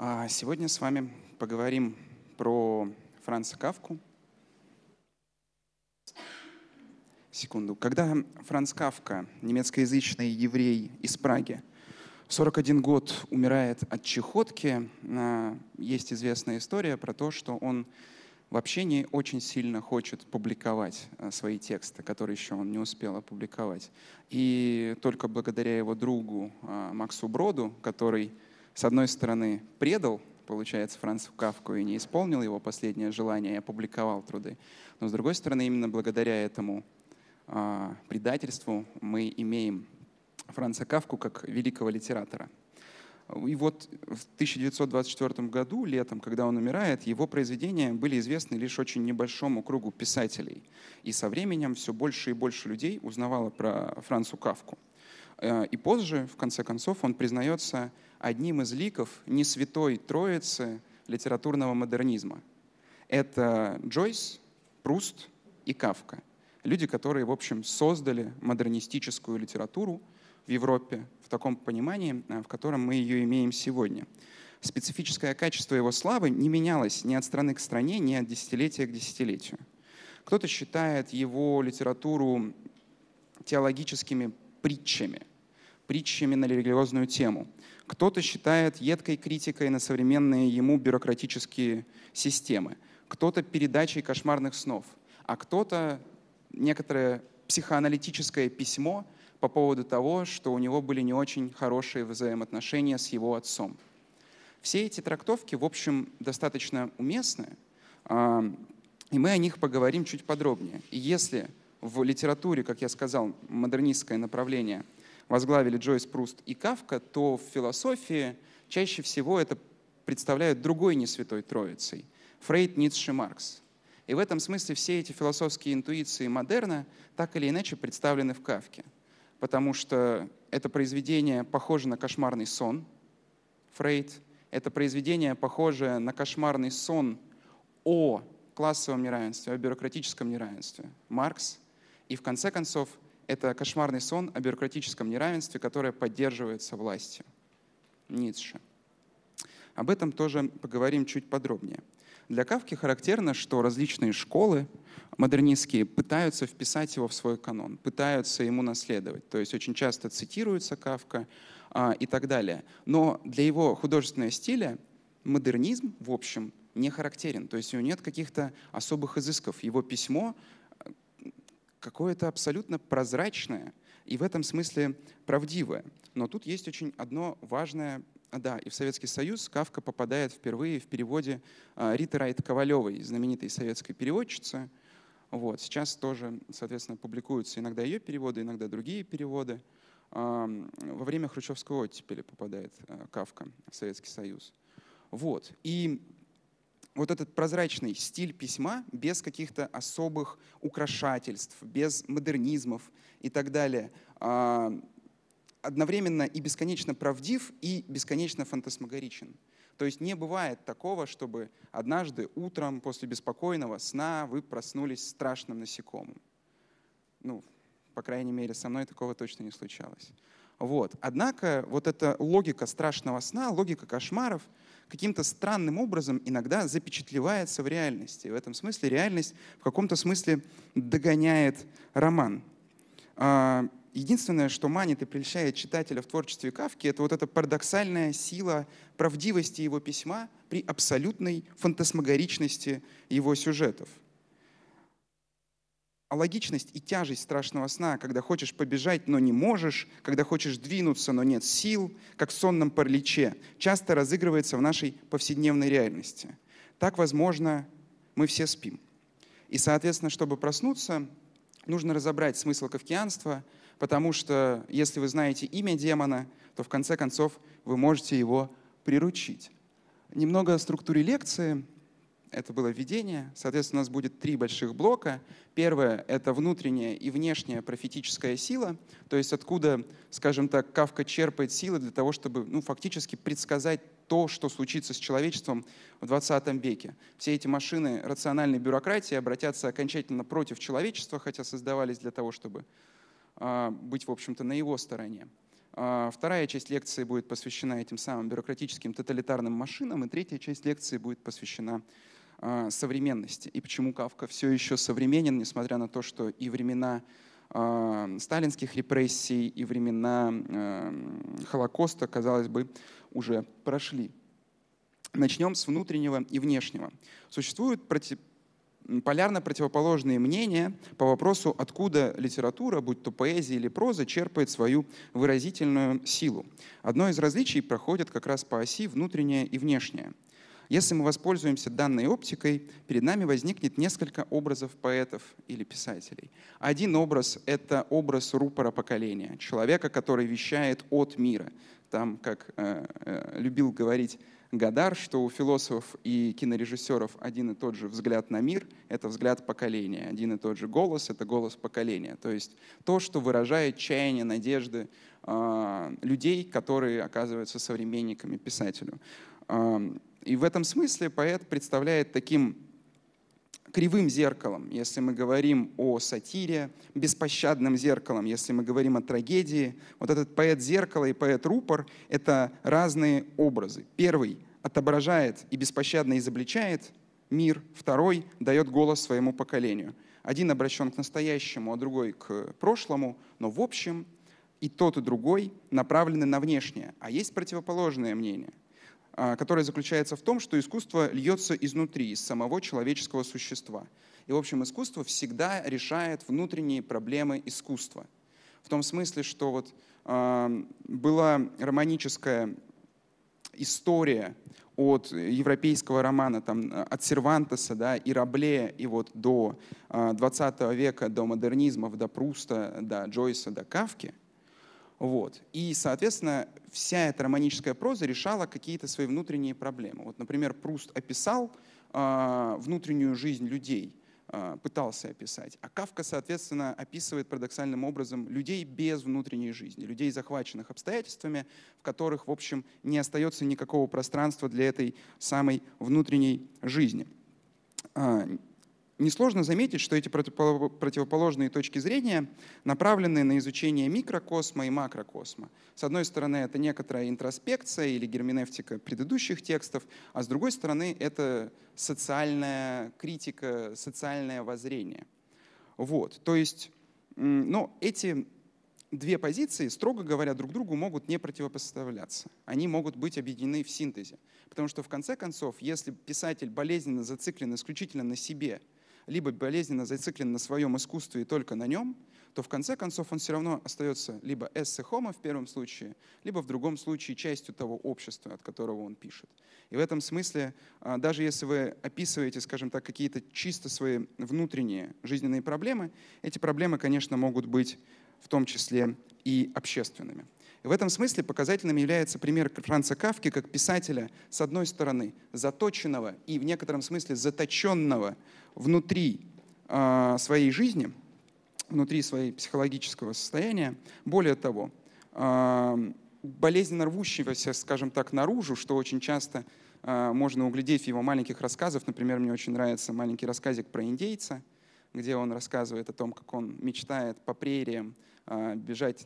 А сегодня с вами поговорим про Франца Кавку. Секунду. Когда Франц Кавка, немецкоязычный еврей из Праги, в 41 год умирает от чехотки, а, есть известная история про то, что он вообще не очень сильно хочет публиковать а, свои тексты, которые еще он не успел опубликовать. И только благодаря его другу Максу Броду, который с одной стороны, предал, получается, Францу Кавку и не исполнил его последнее желание, и а опубликовал труды. Но, с другой стороны, именно благодаря этому э, предательству мы имеем Франца Кавку как великого литератора. И вот в 1924 году, летом, когда он умирает, его произведения были известны лишь очень небольшому кругу писателей. И со временем все больше и больше людей узнавало про Францу Кавку. Э, и позже, в конце концов, он признается одним из ликов не святой троицы литературного модернизма. Это Джойс, Пруст и Кавка. Люди, которые, в общем, создали модернистическую литературу в Европе в таком понимании, э, в котором мы ее имеем сегодня. Специфическое качество его славы не менялось ни от страны к стране, ни от десятилетия к десятилетию. Кто-то считает его литературу теологическими притчами – притчами на религиозную тему. Кто-то считает едкой критикой на современные ему бюрократические системы, кто-то передачей кошмарных снов, а кто-то некоторое психоаналитическое письмо по поводу того, что у него были не очень хорошие взаимоотношения с его отцом. Все эти трактовки, в общем, достаточно уместны, а, и мы о них поговорим чуть подробнее. И если в литературе, как я сказал, модернистское направление – возглавили Джойс Пруст и Кавка, то в философии чаще всего это представляют другой несвятой троицей – Фрейд, Ницше, Маркс. И в этом смысле все эти философские интуиции модерна так или иначе представлены в Кавке, потому что это произведение похоже на «Кошмарный сон» Фрейд, это произведение похоже на «Кошмарный сон» о классовом неравенстве, о бюрократическом неравенстве Маркс, и в конце концов – это кошмарный сон о бюрократическом неравенстве, которое поддерживается властью. Ницше. Об этом тоже поговорим чуть подробнее. Для Кавки характерно, что различные школы модернистские пытаются вписать его в свой канон, пытаются ему наследовать. То есть очень часто цитируется Кавка а, и так далее. Но для его художественного стиля модернизм, в общем, не характерен. То есть у него нет каких-то особых изысков. Его письмо какое-то абсолютно прозрачное и в этом смысле правдивое. Но тут есть очень одно важное да, и в Советский Союз Кавка попадает впервые в переводе а, Риты Райт Ковалевой, знаменитой советской переводчицы. Вот. Сейчас тоже, соответственно, публикуются иногда ее переводы, иногда другие переводы. А, во время хрущевского оттепели попадает а, Кавка в Советский Союз. Вот. И вот этот прозрачный стиль письма без каких-то особых украшательств, без модернизмов и так далее, а, одновременно и бесконечно правдив, и бесконечно фантасмагоричен. То есть не бывает такого, чтобы однажды утром после беспокойного сна вы проснулись страшным насекомым. Ну, по крайней мере, со мной такого точно не случалось. Вот. Однако вот эта логика страшного сна, логика кошмаров — каким-то странным образом иногда запечатлевается в реальности. В этом смысле реальность в каком-то смысле догоняет роман. А, единственное, что манит и прельщает читателя в творчестве Кавки, это вот эта парадоксальная сила правдивости его письма при абсолютной фантасмагоричности его сюжетов а логичность и тяжесть страшного сна, когда хочешь побежать, но не можешь, когда хочешь двинуться, но нет сил, как в сонном параличе, часто разыгрывается в нашей повседневной реальности. Так, возможно, мы все спим. И, соответственно, чтобы проснуться, нужно разобрать смысл кавкианства, потому что если вы знаете имя демона, то в конце концов вы можете его приручить. Немного о структуре лекции – это было введение. Соответственно, у нас будет три больших блока. Первое — это внутренняя и внешняя профетическая сила, то есть откуда, скажем так, Кавка черпает силы для того, чтобы ну, фактически предсказать то, что случится с человечеством в 20 веке. Все эти машины рациональной бюрократии обратятся окончательно против человечества, хотя создавались для того, чтобы э, быть, в общем-то, на его стороне. А, вторая часть лекции будет посвящена этим самым бюрократическим тоталитарным машинам, и третья часть лекции будет посвящена а, современности и почему Кавка все еще современен, несмотря на то, что и времена а, сталинских репрессий, и времена а, Холокоста, казалось бы, уже прошли. Начнем с внутреннего и внешнего. Существуют против... полярно противоположные мнения по вопросу, откуда литература, будь то поэзия или проза, черпает свою выразительную силу. Одно из различий проходит как раз по оси внутреннее и внешнее – если мы воспользуемся данной оптикой, перед нами возникнет несколько образов поэтов или писателей. Один образ — это образ рупора поколения, человека, который вещает от мира. Там, как э, э, любил говорить Гадар, что у философов и кинорежиссеров один и тот же взгляд на мир — это взгляд поколения, один и тот же голос — это голос поколения. То есть то, что выражает чаяние, надежды э, людей, которые оказываются современниками писателю. И в этом смысле поэт представляет таким кривым зеркалом, если мы говорим о сатире, беспощадным зеркалом, если мы говорим о трагедии. Вот этот поэт зеркала и поэт рупор — это разные образы. Первый отображает и беспощадно изобличает мир, второй дает голос своему поколению. Один обращен к настоящему, а другой к прошлому, но в общем и тот, и другой направлены на внешнее, а есть противоположное мнение — а, которая заключается в том, что искусство льется изнутри, из самого человеческого существа. И, в общем, искусство всегда решает внутренние проблемы искусства. В том смысле, что вот э, была романическая история от европейского романа, там, от Сервантеса да, и Рабле, и вот до 20 а, века, до модернизмов, до Пруста, до Джойса, до Кавки. Вот. И, соответственно, вся эта романическая проза решала какие-то свои внутренние проблемы. Вот, например, Пруст описал э, внутреннюю жизнь людей, э, пытался описать, а Кавка, соответственно, описывает парадоксальным образом людей без внутренней жизни, людей, захваченных обстоятельствами, в которых, в общем, не остается никакого пространства для этой самой внутренней жизни. А, Несложно заметить, что эти противоположные точки зрения направлены на изучение микрокосма и макрокосма. С одной стороны, это некоторая интроспекция или герменевтика предыдущих текстов, а с другой стороны, это социальная критика, социальное воззрение. Вот. То есть но эти две позиции, строго говоря, друг другу могут не противопоставляться. Они могут быть объединены в синтезе. Потому что, в конце концов, если писатель болезненно зациклен исключительно на себе – либо болезненно зациклен на своем искусстве и только на нем, то в конце концов он все равно остается либо эссе хома в первом случае, либо в другом случае частью того общества, от которого он пишет. И в этом смысле, а, даже если вы описываете, скажем так, какие-то чисто свои внутренние жизненные проблемы, эти проблемы, конечно, могут быть в том числе и общественными в этом смысле показательным является пример Франца Кавки как писателя, с одной стороны, заточенного и в некотором смысле заточенного внутри а, своей жизни, внутри своего психологического состояния. Более того, э, болезненно рвущегося, скажем так, наружу, что очень часто а, можно углядеть в его маленьких рассказах. Например, мне очень нравится маленький рассказик про индейца, где он рассказывает о том, как он мечтает по прериям а, бежать,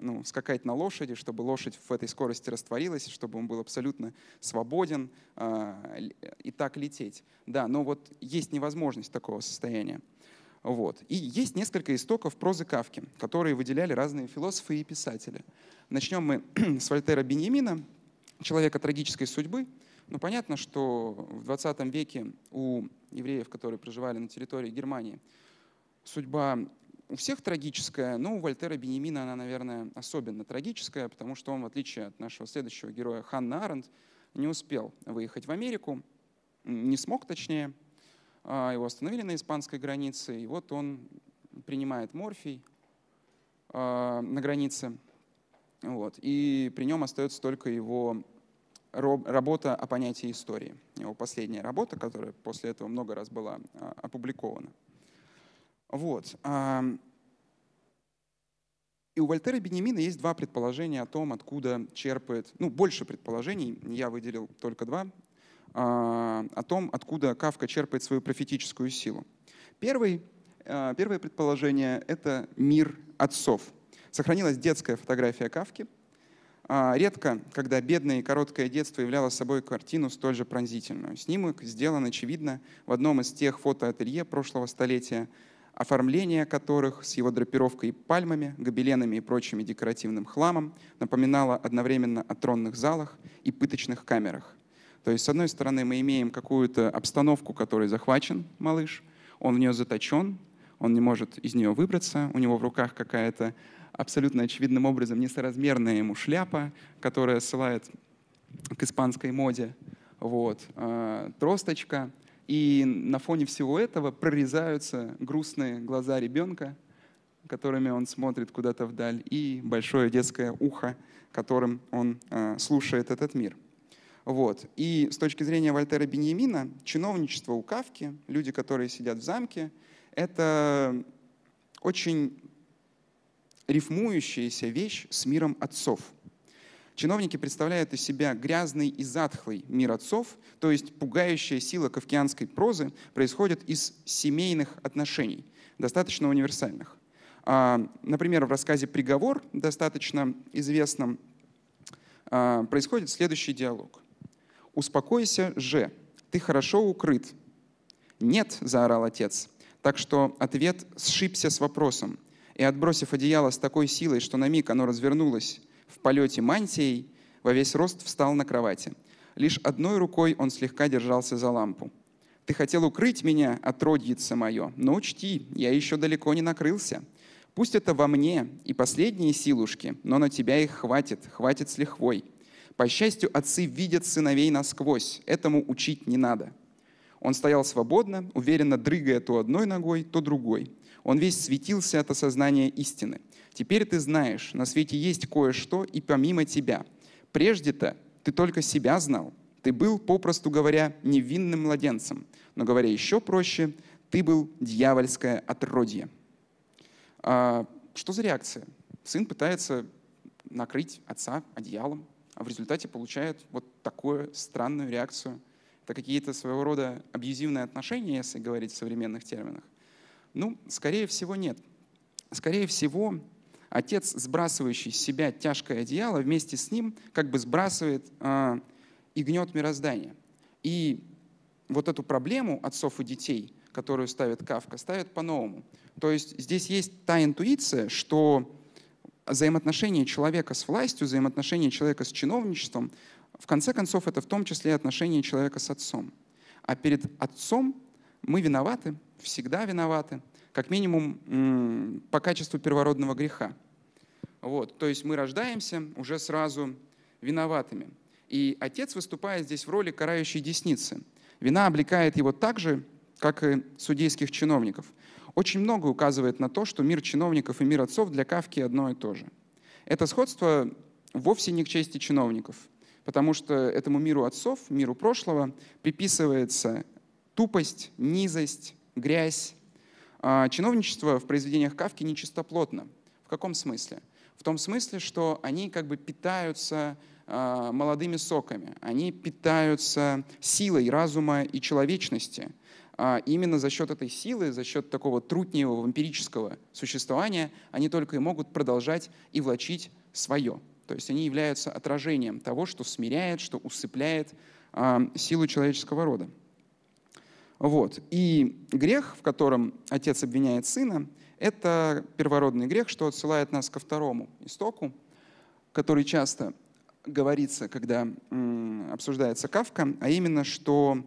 ну, скакать на лошади, чтобы лошадь в этой скорости растворилась, чтобы он был абсолютно свободен а, и так лететь. Да, но вот есть невозможность такого состояния. Вот. И есть несколько истоков прозы Кавки, которые выделяли разные философы и писатели. Начнем мы с Вольтера Беньямина, человека трагической судьбы. Ну, понятно, что в 20 веке у евреев, которые проживали на территории Германии, судьба у всех трагическая, но у Вольтера Бенемина она, наверное, особенно трагическая, потому что он, в отличие от нашего следующего героя Ханна Аренд, не успел выехать в Америку, не смог точнее, а, его остановили на испанской границе, и вот он принимает морфий а, на границе, вот, и при нем остается только его работа о понятии истории, его последняя работа, которая после этого много раз была а, опубликована. Вот. И у Вольтера Бенемина есть два предположения о том, откуда черпает, ну, больше предположений, я выделил только два, а, о том, откуда Кавка черпает свою профетическую силу. Первый, а, первое предположение — это мир отцов. Сохранилась детская фотография Кавки. А, редко, когда бедное и короткое детство являло собой картину столь же пронзительную. Снимок сделан, очевидно, в одном из тех фотоателье прошлого столетия — оформление которых с его драпировкой пальмами, гобеленами и прочим декоративным хламом напоминало одновременно о тронных залах и пыточных камерах. То есть, с одной стороны, мы имеем какую-то обстановку, которой захвачен малыш, он в нее заточен, он не может из нее выбраться, у него в руках какая-то абсолютно очевидным образом несоразмерная ему шляпа, которая ссылает к испанской моде, вот, э, тросточка, и на фоне всего этого прорезаются грустные глаза ребенка, которыми он смотрит куда-то вдаль, и большое детское ухо, которым он э, слушает этот мир. Вот. И с точки зрения Вольтера Беньямина, чиновничество у Кавки, люди, которые сидят в замке, это очень рифмующаяся вещь с миром отцов – Чиновники представляют из себя грязный и затхлый мир отцов, то есть пугающая сила кавкианской прозы происходит из семейных отношений, достаточно универсальных. А, например, в рассказе «Приговор», достаточно известном, а, происходит следующий диалог. «Успокойся же, ты хорошо укрыт». «Нет», — заорал отец, так что ответ сшибся с вопросом. И, отбросив одеяло с такой силой, что на миг оно развернулось в полете мантией, во весь рост встал на кровати. Лишь одной рукой он слегка держался за лампу. «Ты хотел укрыть меня, отродьице мое, но учти, я еще далеко не накрылся. Пусть это во мне и последние силушки, но на тебя их хватит, хватит с лихвой. По счастью, отцы видят сыновей насквозь, этому учить не надо». Он стоял свободно, уверенно дрыгая то одной ногой, то другой – он весь светился от осознания истины. Теперь ты знаешь, на свете есть кое-что и помимо тебя. Прежде-то ты только себя знал. Ты был, попросту говоря, невинным младенцем. Но говоря еще проще, ты был дьявольское отродье. А, что за реакция? Сын пытается накрыть отца одеялом, а в результате получает вот такую странную реакцию. Это какие-то своего рода абьюзивные отношения, если говорить в современных терминах. Ну, скорее всего, нет. Скорее всего, отец, сбрасывающий с себя тяжкое одеяло, вместе с ним как бы сбрасывает э, и гнет мироздание. И вот эту проблему отцов и детей, которую ставит Кавка, ставит по-новому. То есть здесь есть та интуиция, что взаимоотношения человека с властью, взаимоотношения человека с чиновничеством, в конце концов, это в том числе и отношения человека с отцом. А перед отцом мы виноваты, всегда виноваты, как минимум по качеству первородного греха. Вот, то есть мы рождаемся уже сразу виноватыми. И отец выступает здесь в роли карающей десницы. Вина облекает его так же, как и судейских чиновников. Очень много указывает на то, что мир чиновников и мир отцов для Кавки одно и то же. Это сходство вовсе не к чести чиновников, потому что этому миру отцов, миру прошлого, приписывается тупость, низость, грязь. А, чиновничество в произведениях Кавки нечистоплотно. В каком смысле? В том смысле, что они как бы питаются а, молодыми соками, они питаются силой разума и человечности. А, именно за счет этой силы, за счет такого трутневого эмпирического существования они только и могут продолжать и влачить свое. То есть они являются отражением того, что смиряет, что усыпляет силу человеческого рода. Вот. И грех, в котором отец обвиняет сына, это первородный грех, что отсылает нас ко второму истоку, который часто говорится, когда обсуждается Кавка, а именно, что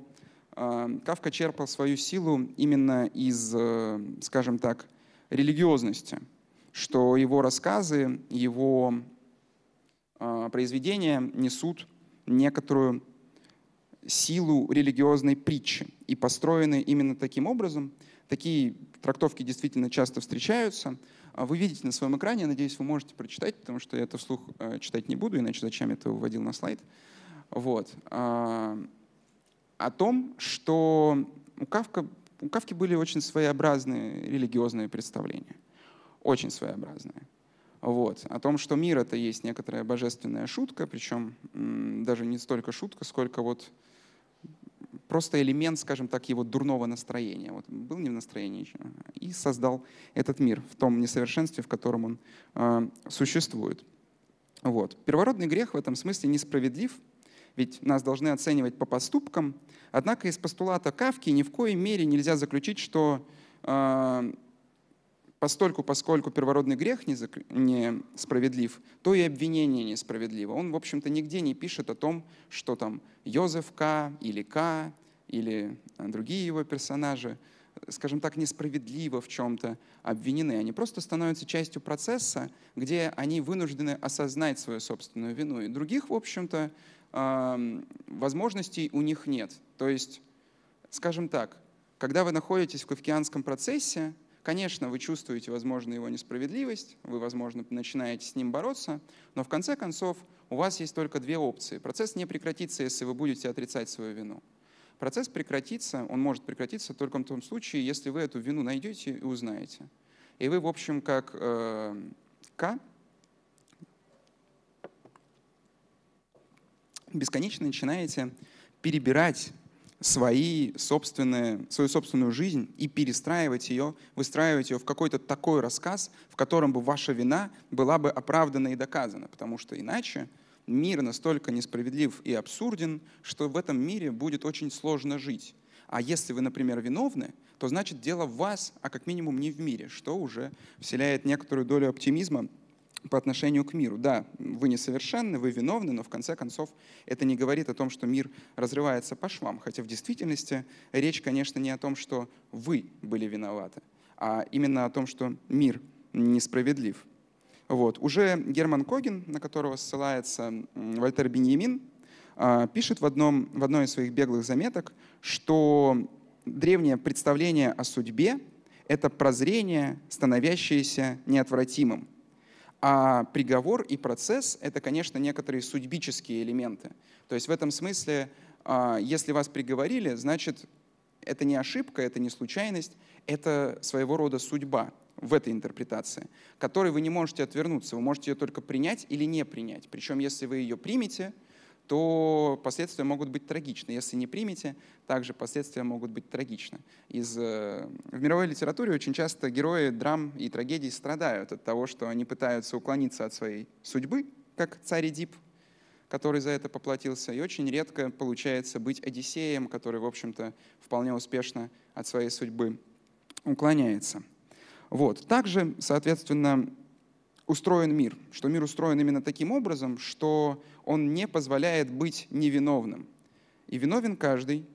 а, Кавка черпал свою силу именно из, э, скажем так, религиозности, что его рассказы, его а, произведения несут некоторую силу религиозной притчи и построены именно таким образом. Такие трактовки действительно часто встречаются. А вы видите на своем экране, я надеюсь, вы можете прочитать, потому что я это вслух э, читать не буду, иначе зачем я это выводил на слайд. Вот. А, о том, что у, Кавка, у Кавки были очень своеобразные религиозные представления. Очень своеобразные. Вот. О том, что мир — это есть некоторая божественная шутка, причем даже не столько шутка, сколько вот просто элемент, скажем так, его дурного настроения. Вот был не в настроении еще, и создал этот мир в том несовершенстве, в котором он э, существует. Вот. Первородный грех в этом смысле несправедлив, ведь нас должны оценивать по поступкам. Однако из постулата Кавки ни в коей мере нельзя заключить, что э, Постольку, поскольку первородный грех несправедлив, то и обвинение несправедливо. Он, в общем-то, нигде не пишет о том, что там Йозеф К. или К. или а, другие его персонажи, скажем так, несправедливо в чем-то обвинены. Они просто становятся частью процесса, где они вынуждены осознать свою собственную вину. И других, в общем-то, возможностей у них нет. То есть, скажем так, когда вы находитесь в кавкианском процессе, Конечно, вы чувствуете, возможно, его несправедливость, вы, возможно, начинаете с ним бороться, но в конце концов у вас есть только две опции. Процесс не прекратится, если вы будете отрицать свою вину. Процесс прекратится, он может прекратиться только в том случае, если вы эту вину найдете и узнаете. И вы, в общем, как э, К, бесконечно начинаете перебирать свои собственные, свою собственную жизнь и перестраивать ее, выстраивать ее в какой-то такой рассказ, в котором бы ваша вина была бы оправдана и доказана, потому что иначе мир настолько несправедлив и абсурден, что в этом мире будет очень сложно жить. А если вы, например, виновны, то значит дело в вас, а как минимум не в мире, что уже вселяет некоторую долю оптимизма по отношению к миру. Да, вы несовершенны, вы виновны, но в конце концов это не говорит о том, что мир разрывается по швам. Хотя в действительности речь, конечно, не о том, что вы были виноваты, а именно о том, что мир несправедлив. Вот. Уже Герман Когин, на которого ссылается Вольтер Беньямин, а, пишет в, одном, в одной из своих беглых заметок, что древнее представление о судьбе — это прозрение, становящееся неотвратимым — а приговор и процесс — это, конечно, некоторые судьбические элементы. То есть в этом смысле, а, если вас приговорили, значит, это не ошибка, это не случайность, это своего рода судьба в этой интерпретации, которой вы не можете отвернуться, вы можете ее только принять или не принять. Причем, если вы ее примете — то последствия могут быть трагичны. Если не примете, также последствия могут быть трагичны. Из, э, в мировой литературе очень часто герои драм и трагедий страдают от того, что они пытаются уклониться от своей судьбы, как царь Эдип, который за это поплатился, и очень редко получается быть Одиссеем, который, в общем-то, вполне успешно от своей судьбы уклоняется. Вот. Также, соответственно, устроен мир, что мир устроен именно таким образом, что он не позволяет быть невиновным. И виновен каждый.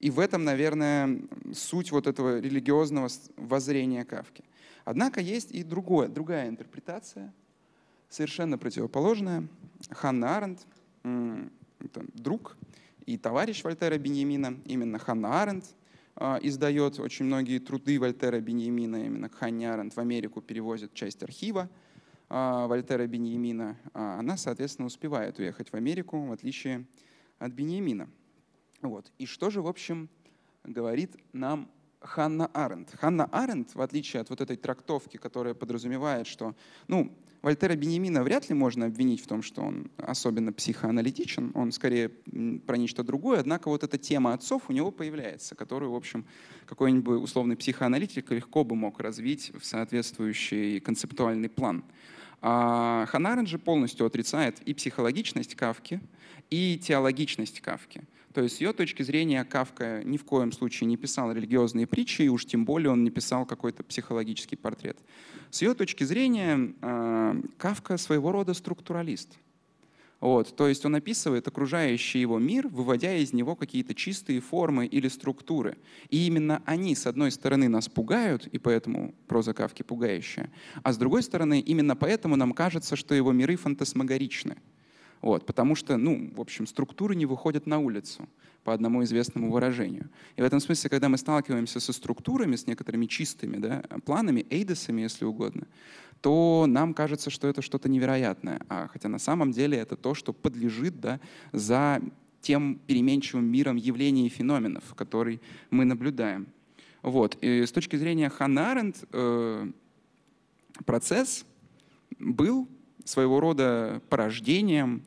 И в этом, наверное, суть вот этого религиозного воззрения Кавки. Однако есть и другое, другая интерпретация, совершенно противоположная. Ханна Аренд, друг и товарищ Вольтера Беньямина, именно Ханна Аренд, а, издает очень многие труды Вольтера Беньямина, именно Ханна Аренд в Америку перевозит часть архива – а, Вольтера Беньямина, а, она, соответственно, успевает уехать в Америку, в отличие от Беньямина. Вот. И что же, в общем, говорит нам Ханна Аренд. Ханна Аренд, в отличие от вот этой трактовки, которая подразумевает, что, ну, Вольтера Бенемина вряд ли можно обвинить в том, что он особенно психоаналитичен, он скорее про нечто другое, однако вот эта тема отцов у него появляется, которую, в общем, какой-нибудь условный психоаналитик легко бы мог развить в соответствующий концептуальный план. А, Ханарен же полностью отрицает и психологичность Кавки, и теологичность Кавки. То есть с ее точки зрения Кавка ни в коем случае не писал религиозные притчи, и уж тем более он не писал какой-то психологический портрет. С ее точки зрения а, Кавка своего рода структуралист — вот, то есть он описывает окружающий его мир, выводя из него какие-то чистые формы или структуры. И именно они, с одной стороны, нас пугают, и поэтому проза Кавки пугающая, а с другой стороны, именно поэтому нам кажется, что его миры фантасмагоричны. Вот, потому что, ну, в общем, структуры не выходят на улицу по одному известному выражению. И в этом смысле, когда мы сталкиваемся со структурами, с некоторыми чистыми да, планами, эйдосами, если угодно, то нам кажется, что это что-то невероятное. А, хотя на самом деле это то, что подлежит да, за тем переменчивым миром явлений и феноменов, который мы наблюдаем. Вот. И с точки зрения Ханаренд э, процесс был своего рода порождением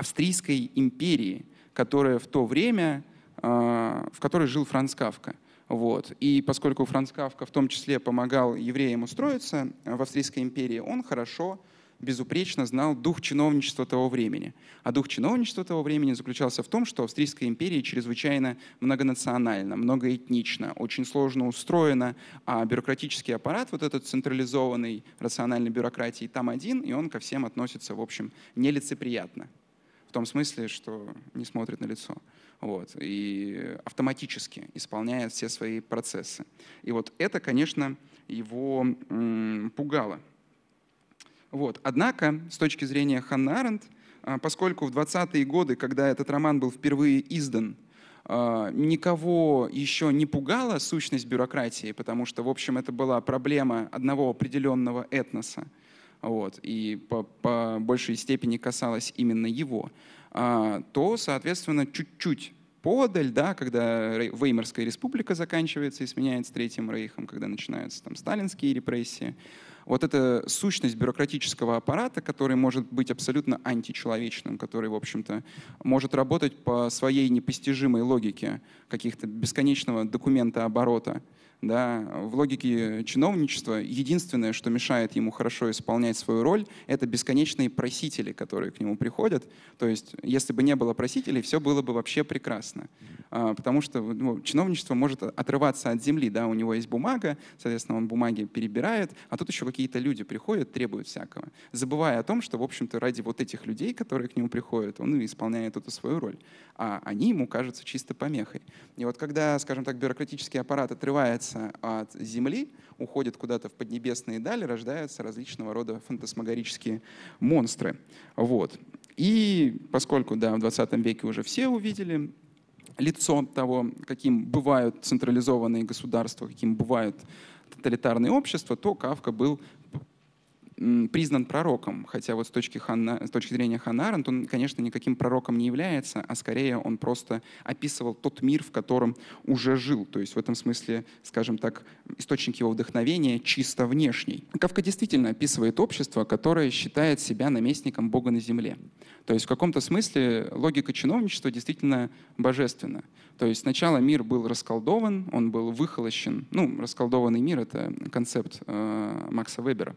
Австрийской империи, которая в то время, э, в которой жил Франц Кавка. Вот. И поскольку Франц Кавка в том числе помогал евреям устроиться в Австрийской империи, он хорошо, безупречно знал дух чиновничества того времени. А дух чиновничества того времени заключался в том, что Австрийская империя чрезвычайно многонациональна, многоэтнична, очень сложно устроена, а бюрократический аппарат, вот этот централизованный рациональной бюрократии, там один, и он ко всем относится, в общем, нелицеприятно в том смысле, что не смотрит на лицо. Вот, и автоматически исполняет все свои процессы. И вот это, конечно, его пугало. Вот. Однако, с точки зрения Ханна Аренд, а, поскольку в 20-е годы, когда этот роман был впервые издан, а, никого еще не пугала сущность бюрократии, потому что, в общем, это была проблема одного определенного этноса – вот, и по, по большей степени касалось именно его, а, то, соответственно, чуть-чуть подаль, да, когда Веймарская республика заканчивается и сменяется Третьим Рейхом, когда начинаются там сталинские репрессии. Вот эта сущность бюрократического аппарата, который может быть абсолютно античеловечным, который, в общем-то, может работать по своей непостижимой логике каких-то бесконечного документа оборота, да, в логике э, чиновничества единственное, что мешает ему хорошо исполнять свою роль, это бесконечные просители, которые к нему приходят. То есть, если бы не было просителей, все было бы вообще прекрасно. А, потому что ну, чиновничество может отрываться от земли, да, у него есть бумага, соответственно, он бумаги перебирает, а тут еще какие-то люди приходят, требуют всякого, забывая о том, что, в общем-то, ради вот этих людей, которые к нему приходят, он исполняет эту свою роль, а они ему кажутся чисто помехой. И вот когда, скажем так, бюрократический аппарат отрывается отделяется от Земли, уходит куда-то в поднебесные дали, рождаются различного рода фантасмагорические монстры. Вот. И поскольку да, в 20 веке уже все увидели лицо того, каким бывают централизованные государства, каким бывают тоталитарные общества, то Кавка был признан пророком, хотя вот с точки, Хана, с точки зрения Ханна он, конечно, никаким пророком не является, а скорее он просто описывал тот мир, в котором уже жил. То есть в этом смысле, скажем так, источник его вдохновения чисто внешний. Кавка действительно описывает общество, которое считает себя наместником Бога на земле. То есть в каком-то смысле логика чиновничества действительно божественна. То есть сначала мир был расколдован, он был выхолощен. Ну, расколдованный мир — это концепт э, Макса Вебера.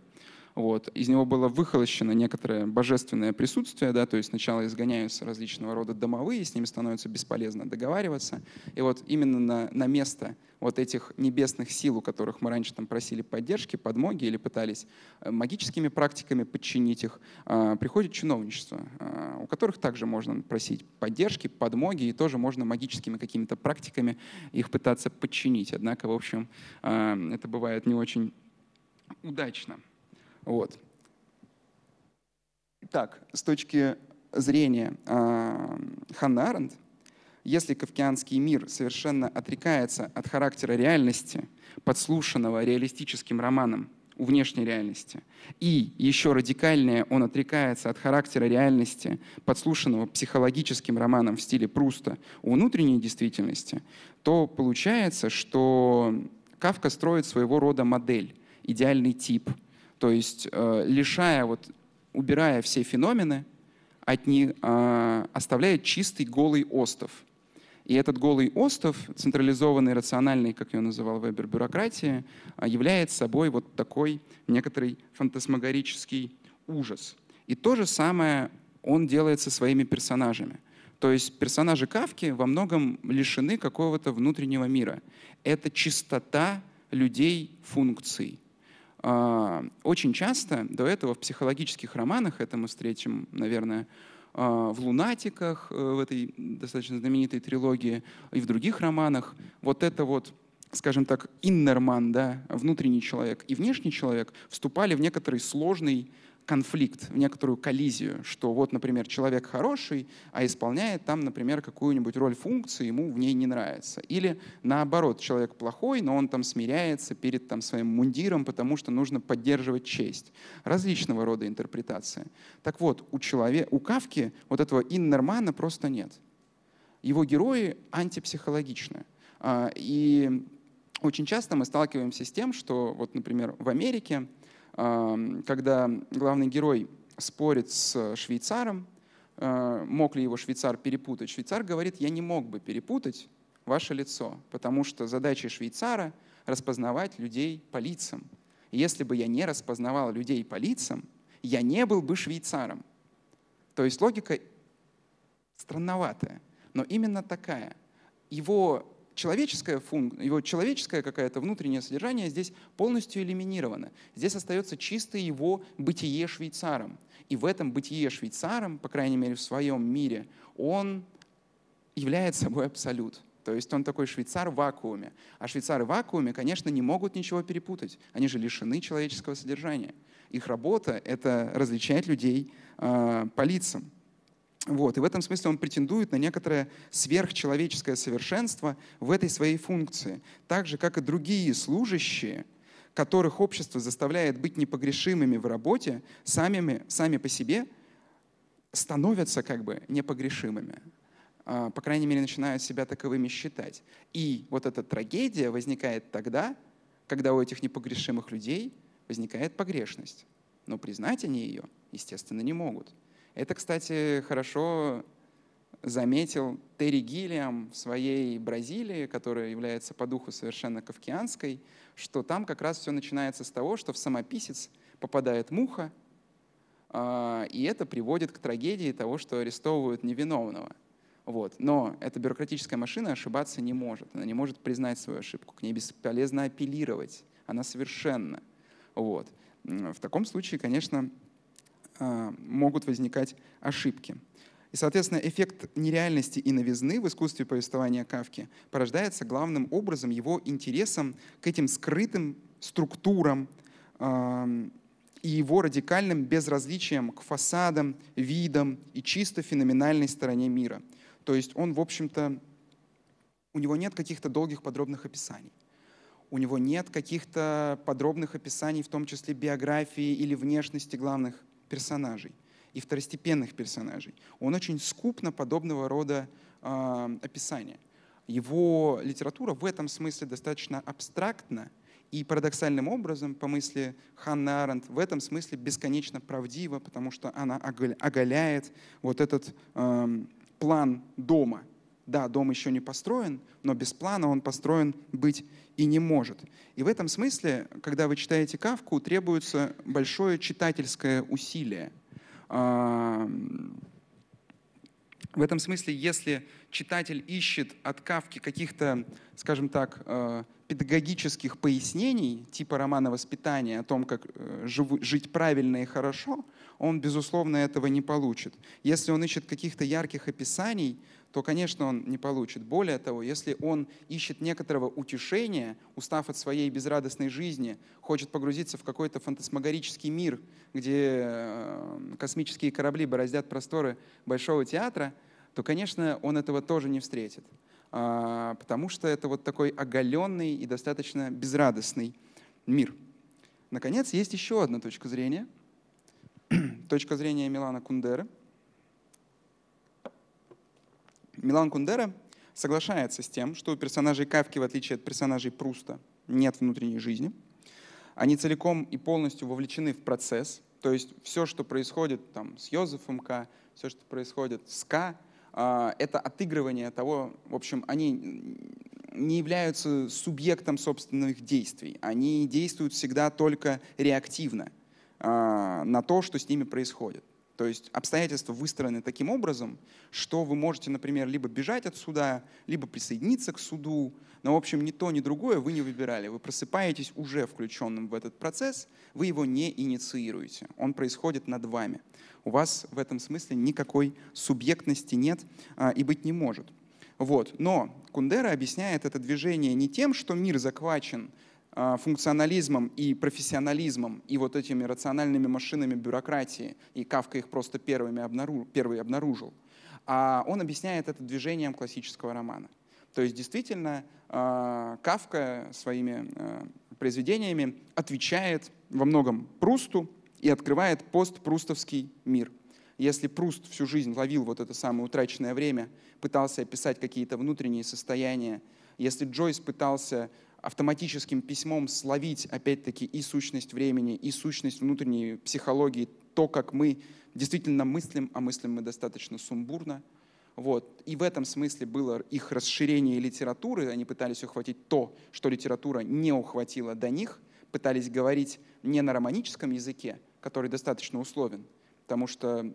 Вот. Из него было выхолощено некоторое божественное присутствие, да, то есть сначала изгоняются различного рода домовые, с ними становится бесполезно договариваться. И вот именно на, на место вот этих небесных сил, у которых мы раньше там просили поддержки, подмоги или пытались э, магическими практиками подчинить их, а, приходит чиновничество, а, у которых также можно просить поддержки, подмоги, и тоже можно магическими какими-то практиками их пытаться подчинить. Однако, в общем, а, это бывает не очень удачно. Вот. Так, с точки зрения э, а, Ханна Аренд, если кавкианский мир совершенно отрекается от характера реальности, подслушанного реалистическим романом у внешней реальности, и еще радикальнее он отрекается от характера реальности, подслушанного психологическим романом в стиле Пруста у внутренней действительности, то получается, что Кавка строит своего рода модель, идеальный тип – то есть э, лишая, вот, убирая все феномены, от них, э, оставляет чистый голый остов. И этот голый остов, централизованный, рациональный, как ее называл Вебер, бюрократия, э, является собой вот такой некоторый фантасмагорический ужас. И то же самое он делает со своими персонажами. То есть персонажи Кавки во многом лишены какого-то внутреннего мира. Это чистота людей функций. А, очень часто до этого в психологических романах, это мы встретим, наверное, а, в «Лунатиках», э, в этой достаточно знаменитой трилогии, и в других романах, вот это вот скажем так, иннерман, да, внутренний человек и внешний человек вступали в некоторый сложный конфликт, в некоторую коллизию, что вот, например, человек хороший, а исполняет там, например, какую-нибудь роль функции, ему в ней не нравится. Или наоборот, человек плохой, но он там смиряется перед там, своим мундиром, потому что нужно поддерживать честь. Различного рода интерпретация. Так вот, у, человека, у Кавки вот этого иннермана просто нет. Его герои антипсихологичны. А, и очень часто мы сталкиваемся с тем, что, вот, например, в Америке когда главный герой спорит с швейцаром, э, мог ли его швейцар перепутать. Швейцар говорит, я не мог бы перепутать ваше лицо, потому что задача швейцара — распознавать людей по лицам. если бы я не распознавал людей по лицам, я не был бы швейцаром. То есть логика странноватая, но именно такая. Его человеческая функ... его человеческое какое-то внутреннее содержание здесь полностью элиминировано. Здесь остается чистое его бытие швейцаром. И в этом бытие швейцаром, по крайней мере в своем мире, он является собой абсолют. То есть он такой швейцар в вакууме. А швейцары в вакууме, конечно, не могут ничего перепутать. Они же лишены человеческого содержания. Их работа — это различать людей э, по лицам. Вот. И в этом смысле он претендует на некоторое сверхчеловеческое совершенство в этой своей функции. Так же, как и другие служащие, которых общество заставляет быть непогрешимыми в работе, самими, сами по себе становятся как бы непогрешимыми. А, по крайней мере, начинают себя таковыми считать. И вот эта трагедия возникает тогда, когда у этих непогрешимых людей возникает погрешность. Но признать они ее, естественно, не могут. Это, кстати, хорошо заметил Терри Гиллиам в своей Бразилии, которая является по духу совершенно кавкианской, что там как раз все начинается с того, что в самописец попадает муха, а, и это приводит к трагедии того, что арестовывают невиновного. Вот. Но эта бюрократическая машина ошибаться не может. Она не может признать свою ошибку. К ней бесполезно апеллировать. Она совершенно. Вот. В таком случае, конечно, а, могут возникать ошибки. И, соответственно, эффект нереальности и новизны в искусстве повествования Кавки порождается главным образом его интересом к этим скрытым структурам а, и его радикальным безразличием к фасадам, видам и чисто феноменальной стороне мира. То есть он, в общем-то, у него нет каких-то долгих подробных описаний. У него нет каких-то подробных описаний, в том числе биографии или внешности главных персонажей и второстепенных персонажей. Он очень скуп на подобного рода э, описания. Его литература в этом смысле достаточно абстрактна и парадоксальным образом, по мысли Ханна Аренд, в этом смысле бесконечно правдива, потому что она оголяет вот этот э, план дома. Да, дом еще не построен, но без плана он построен быть и не может. И в этом смысле, когда вы читаете Кавку, требуется большое читательское усилие. В этом смысле, если читатель ищет от Кавки каких-то, скажем так, э, педагогических пояснений, типа романа воспитания о том, как э, жить правильно и хорошо, он, безусловно, этого не получит. Если он ищет каких-то ярких описаний, то, конечно, он не получит. Более того, если он ищет некоторого утешения, устав от своей безрадостной жизни, хочет погрузиться в какой-то фантасмагорический мир, где э, космические корабли бороздят просторы Большого театра, то, конечно, он этого тоже не встретит. А, потому что это вот такой оголенный и достаточно безрадостный мир. Наконец, есть еще одна точка зрения — точка зрения Милана Кундеры. Милан Кундера соглашается с тем, что у персонажей Кавки, в отличие от персонажей Пруста, нет внутренней жизни. Они целиком и полностью вовлечены в процесс. То есть все, что происходит там, с Йозефом К, все, что происходит с К, а, это отыгрывание того, в общем, они не являются субъектом собственных действий. Они действуют всегда только реактивно – а, на то, что с ними происходит. То есть обстоятельства выстроены таким образом, что вы можете, например, либо бежать от суда, либо присоединиться к суду. Но, в общем, ни то, ни другое вы не выбирали. Вы просыпаетесь уже включенным в этот процесс, вы его не инициируете. Он происходит над вами. У вас в этом смысле никакой субъектности нет а, и быть не может. Вот. Но Кундера объясняет это движение не тем, что мир захвачен а, функционализмом и профессионализмом и вот этими рациональными машинами бюрократии, и Кавка их просто первыми обнаружил, первый обнаружил, а он объясняет это движением классического романа. То есть действительно а, Кавка своими а, произведениями отвечает во многом Прусту и открывает постпрустовский мир. Если Пруст всю жизнь ловил вот это самое утраченное время, пытался описать какие-то внутренние состояния, если Джойс пытался автоматическим письмом словить, опять-таки, и сущность времени, и сущность внутренней психологии, то, как мы действительно мыслим, а мыслим мы достаточно сумбурно. Вот. И в этом смысле было их расширение литературы, они пытались ухватить то, что литература не ухватила до них, пытались говорить не на романическом языке, который достаточно условен, потому что,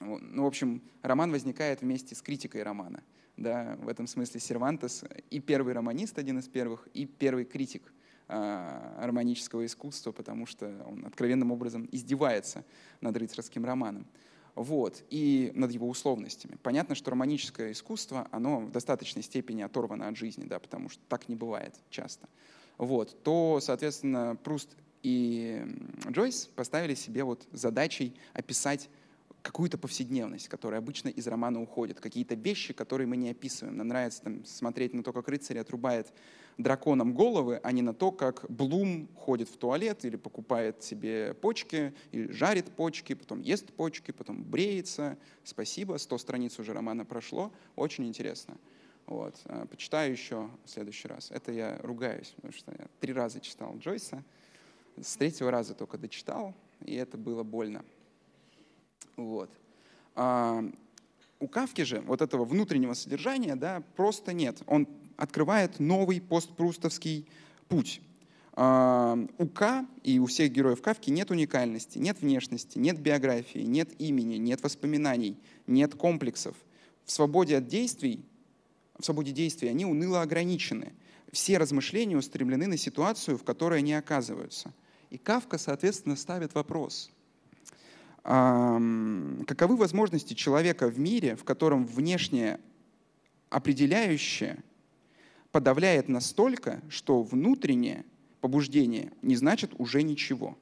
ну, в общем, роман возникает вместе с критикой романа – да, в этом смысле Сервантес и первый романист, один из первых, и первый критик э, романического искусства, потому что он откровенным образом издевается над рыцарским романом. Вот, и над его условностями. Понятно, что романическое искусство, оно в достаточной степени оторвано от жизни, да, потому что так не бывает часто. Вот, то, соответственно, Пруст и Джойс поставили себе вот задачей описать какую-то повседневность, которая обычно из романа уходит, какие-то вещи, которые мы не описываем. Нам нравится там, смотреть на то, как рыцарь отрубает драконам головы, а не на то, как Блум ходит в туалет или покупает себе почки, или жарит почки, потом ест почки, потом бреется. Спасибо, 100 страниц уже романа прошло, очень интересно. Вот. А, почитаю еще в следующий раз. Это я ругаюсь, потому что я три раза читал Джойса, с третьего раза только дочитал, и это было больно. Вот. А у Кавки же вот этого внутреннего содержания да, просто нет. Он открывает новый постпрустовский путь. А у К и у всех героев Кавки нет уникальности, нет внешности, нет биографии, нет имени, нет воспоминаний, нет комплексов. В свободе от действий, в свободе действий они уныло ограничены. Все размышления устремлены на ситуацию, в которой они оказываются. И Кавка, соответственно, ставит вопрос – каковы возможности человека в мире, в котором внешнее определяющее подавляет настолько, что внутреннее побуждение не значит уже ничего.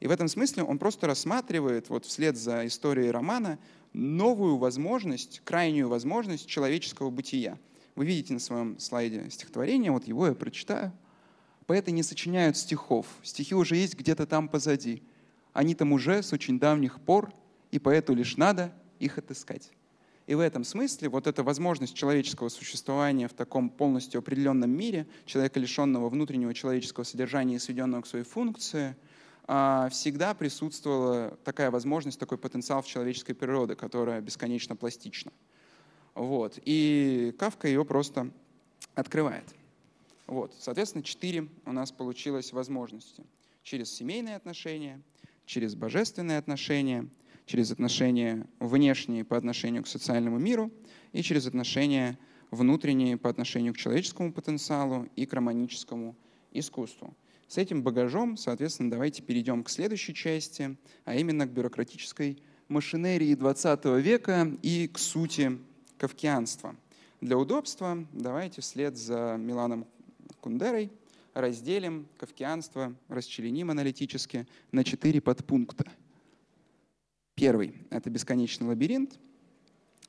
И в этом смысле он просто рассматривает, вот вслед за историей романа, новую возможность, крайнюю возможность человеческого бытия. Вы видите на своем слайде стихотворение, вот его я прочитаю. Поэты не сочиняют стихов, стихи уже есть где-то там позади – они там уже с очень давних пор, и поэтому лишь надо их отыскать. И в этом смысле вот эта возможность человеческого существования в таком полностью определенном мире, человека, лишенного внутреннего человеческого содержания и сведенного к своей функции, а, всегда присутствовала такая возможность, такой потенциал в человеческой природе, которая бесконечно пластична. Вот. И Кавка ее просто открывает. Вот. Соответственно, четыре у нас получилось возможности. Через семейные отношения — через божественные отношения, через отношения внешние по отношению к социальному миру и через отношения внутренние по отношению к человеческому потенциалу и к романическому искусству. С этим багажом, соответственно, давайте перейдем к следующей части, а именно к бюрократической машинерии XX века и к сути кавкианства. Для удобства давайте вслед за Миланом Кундерой – разделим кавкианство, расчленим аналитически на четыре подпункта. Первый — это бесконечный лабиринт.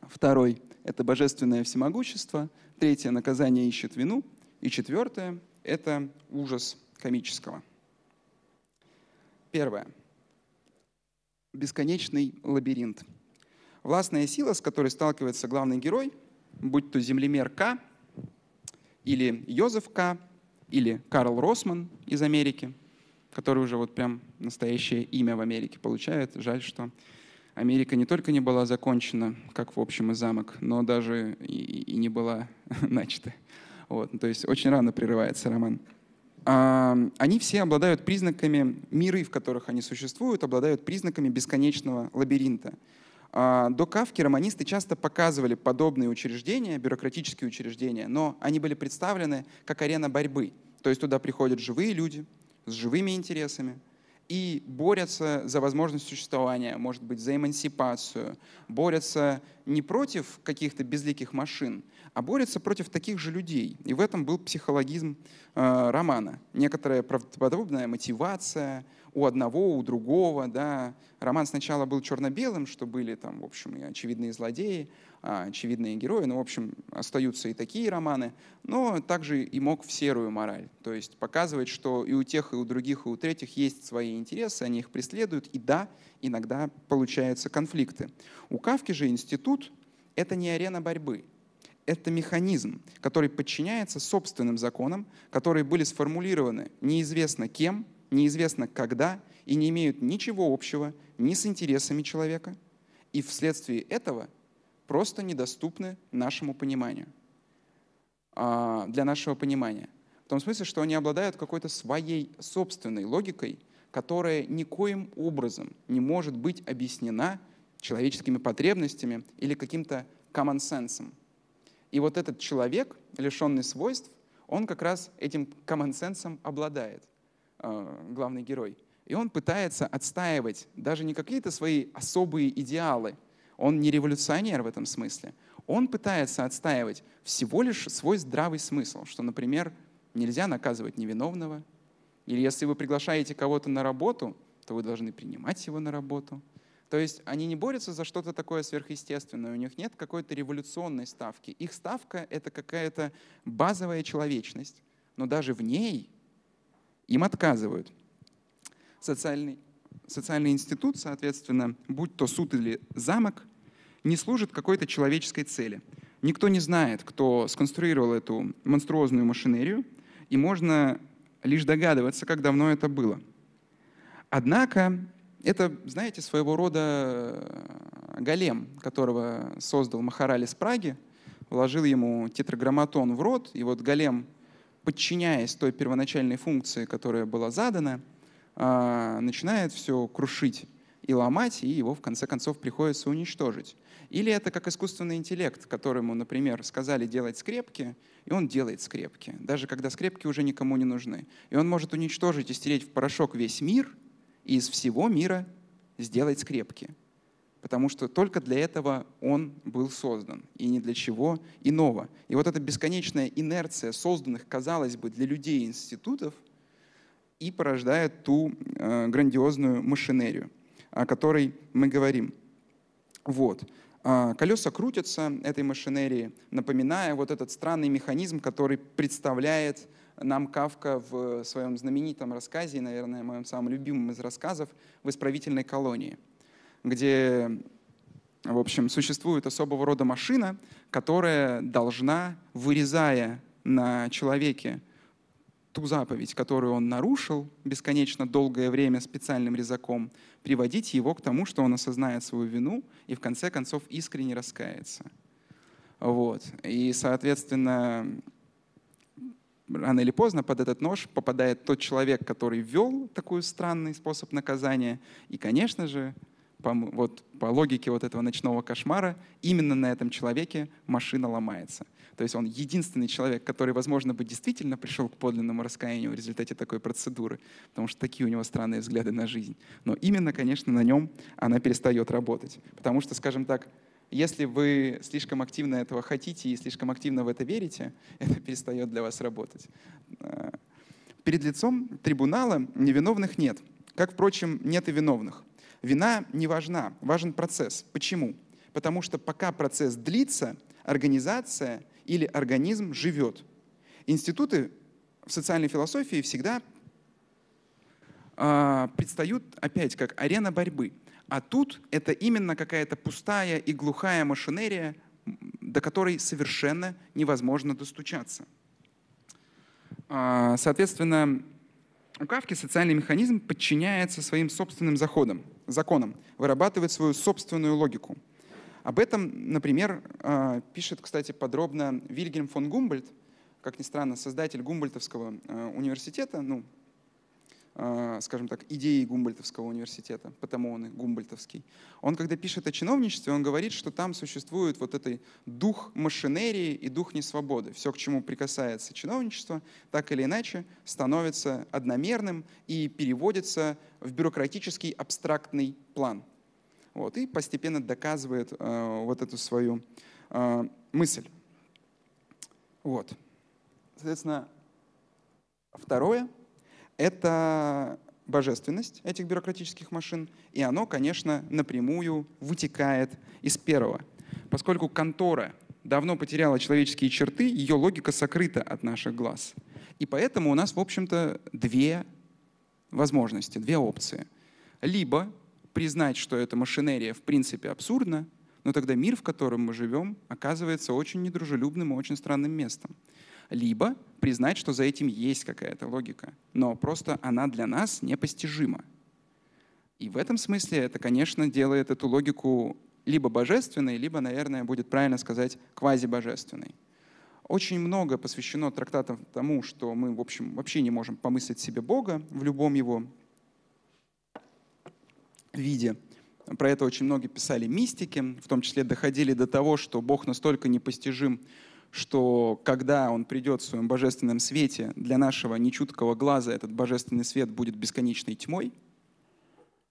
Второй — это божественное всемогущество. Третье — наказание ищет вину. И четвертое — это ужас комического. Первое. Бесконечный лабиринт. Властная сила, с которой сталкивается главный герой, будь то землемер К или Йозеф К, или Карл Росман из Америки, который уже вот прям настоящее имя в Америке получает. Жаль, что Америка не только не была закончена, как в общем и замок, но даже и, и не была начата. Вот, то есть очень рано прерывается роман. А, они все обладают признаками, миры, в которых они существуют, обладают признаками бесконечного лабиринта. А, до Кавки романисты часто показывали подобные учреждения, бюрократические учреждения, но они были представлены как арена борьбы. То есть туда приходят живые люди с живыми интересами и борются за возможность существования, может быть, за эмансипацию, борются не против каких-то безликих машин, а борются против таких же людей. И в этом был психологизм э, романа. Некоторая правдоподобная мотивация — у одного, у другого. Да. Роман сначала был черно-белым, что были там, в общем, и очевидные злодеи, а, очевидные герои, но, ну, в общем, остаются и такие романы, но также и мог в серую мораль. То есть показывать, что и у тех, и у других, и у третьих есть свои интересы, они их преследуют, и да, иногда получаются конфликты. У Кавки же институт — это не арена борьбы, это механизм, который подчиняется собственным законам, которые были сформулированы неизвестно кем, неизвестно когда и не имеют ничего общего ни с интересами человека, и вследствие этого просто недоступны нашему пониманию, а, для нашего понимания. В том смысле, что они обладают какой-то своей собственной логикой, которая никоим образом не может быть объяснена человеческими потребностями или каким-то common sense. И вот этот человек, лишенный свойств, он как раз этим common sense обладает. Э, главный герой. И он пытается отстаивать даже не какие-то свои особые идеалы. Он не революционер в этом смысле. Он пытается отстаивать всего лишь свой здравый смысл, что, например, нельзя наказывать невиновного, или если вы приглашаете кого-то на работу, то вы должны принимать его на работу. То есть они не борются за что-то такое сверхъестественное, у них нет какой-то революционной ставки. Их ставка — это какая-то базовая человечность, но даже в ней им отказывают. Социальный, социальный институт, соответственно, будь то суд или замок, не служит какой-то человеческой цели. Никто не знает, кто сконструировал эту монструозную машинерию, и можно лишь догадываться, как давно это было. Однако это, знаете, своего рода э, голем, которого создал Махарали с Праги, вложил ему тетраграмматон в рот, и вот голем подчиняясь той первоначальной функции, которая была задана, а, начинает все крушить и ломать, и его в конце концов приходится уничтожить. Или это как искусственный интеллект, которому, например, сказали делать скрепки, и он делает скрепки, даже когда скрепки уже никому не нужны. И он может уничтожить и стереть в порошок весь мир, и из всего мира сделать скрепки потому что только для этого он был создан, и ни для чего иного. И вот эта бесконечная инерция созданных, казалось бы, для людей институтов и порождает ту э, грандиозную машинерию, о которой мы говорим. Вот. А, колеса крутятся этой машинерии, напоминая вот этот странный механизм, который представляет нам Кавка в своем знаменитом рассказе, наверное, моем самом любимом из рассказов, в исправительной колонии – где, в общем, существует особого рода машина, которая должна, вырезая на человеке ту заповедь, которую он нарушил бесконечно долгое время специальным резаком, приводить его к тому, что он осознает свою вину и в конце концов искренне раскается. Вот. И, соответственно, рано или поздно под этот нож попадает тот человек, который ввел такой странный способ наказания. И, конечно же, по, вот, по логике вот этого ночного кошмара, именно на этом человеке машина ломается. То есть он единственный человек, который, возможно, бы действительно пришел к подлинному раскаянию в результате такой процедуры, потому что такие у него странные взгляды на жизнь. Но именно, конечно, на нем она перестает работать. Потому что, скажем так, если вы слишком активно этого хотите и слишком активно в это верите, это перестает для вас работать. А, перед лицом трибунала невиновных нет, как, впрочем, нет и виновных. Вина не важна, важен процесс. Почему? Потому что пока процесс длится, организация или организм живет. Институты в социальной философии всегда э, предстают опять как арена борьбы. А тут это именно какая-то пустая и глухая машинерия, до которой совершенно невозможно достучаться. А, соответственно, у Кавки социальный механизм подчиняется своим собственным заходам – законам вырабатывает свою собственную логику. Об этом, например, а, пишет, кстати, подробно Вильгельм фон Гумбольд, как ни странно, создатель Гумбольдтовского а, университета, ну, Э, скажем так, идеи Гумбольтовского университета, потому он и гумбольтовский. Он, когда пишет о чиновничестве, он говорит, что там существует вот этот дух машинерии и дух несвободы. Все, к чему прикасается чиновничество, так или иначе становится одномерным и переводится в бюрократический абстрактный план. Вот, и постепенно доказывает э, вот эту свою э, мысль. Вот. Соответственно, второе — это божественность этих бюрократических машин, и оно, конечно, напрямую вытекает из первого. Поскольку контора давно потеряла человеческие черты, ее логика сокрыта от наших глаз. И поэтому у нас, в общем-то, две возможности, две опции. Либо признать, что эта машинерия в принципе абсурдна, но тогда мир, в котором мы живем, оказывается очень недружелюбным и очень странным местом либо признать, что за этим есть какая-то логика, но просто она для нас непостижима. И в этом смысле это, конечно, делает эту логику либо божественной, либо, наверное, будет правильно сказать, квазибожественной. Очень много посвящено трактатам тому, что мы, в общем, вообще не можем помыслить себе Бога в любом его виде. Про это очень многие писали мистики, в том числе доходили до того, что Бог настолько непостижим, что когда он придет в своем божественном свете, для нашего нечуткого глаза этот божественный свет будет бесконечной тьмой,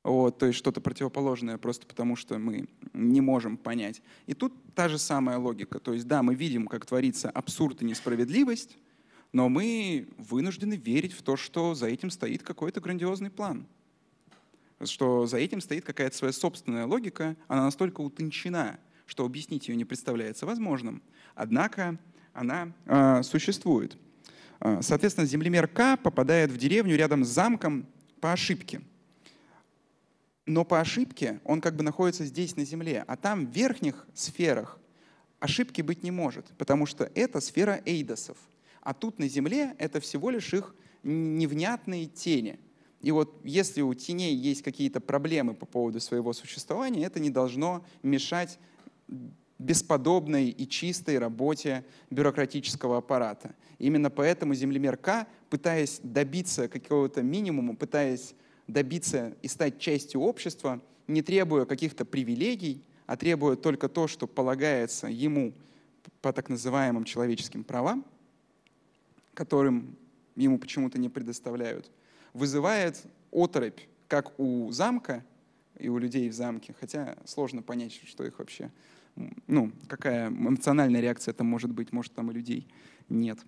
вот, то есть что-то противоположное просто потому, что мы не можем понять. И тут та же самая логика. То есть да, мы видим, как творится абсурд и несправедливость, но мы вынуждены верить в то, что за этим стоит какой-то грандиозный план. Что за этим стоит какая-то своя собственная логика, она настолько утончена, что объяснить ее не представляется возможным. Однако она э, существует. А, соответственно, землемер К попадает в деревню рядом с замком по ошибке. Но по ошибке он как бы находится здесь на Земле, а там в верхних сферах ошибки быть не может, потому что это сфера эйдосов. А тут на Земле это всего лишь их невнятные тени. И вот если у теней есть какие-то проблемы по поводу своего существования, это не должно мешать бесподобной и чистой работе бюрократического аппарата. Именно поэтому землемер К, пытаясь добиться какого-то минимума, пытаясь добиться и стать частью общества, не требуя каких-то привилегий, а требуя только то, что полагается ему по так называемым человеческим правам, которым ему почему-то не предоставляют, вызывает оторопь, как у замка и у людей в замке, хотя сложно понять, что их вообще ну, какая эмоциональная реакция там может быть, может там и людей нет.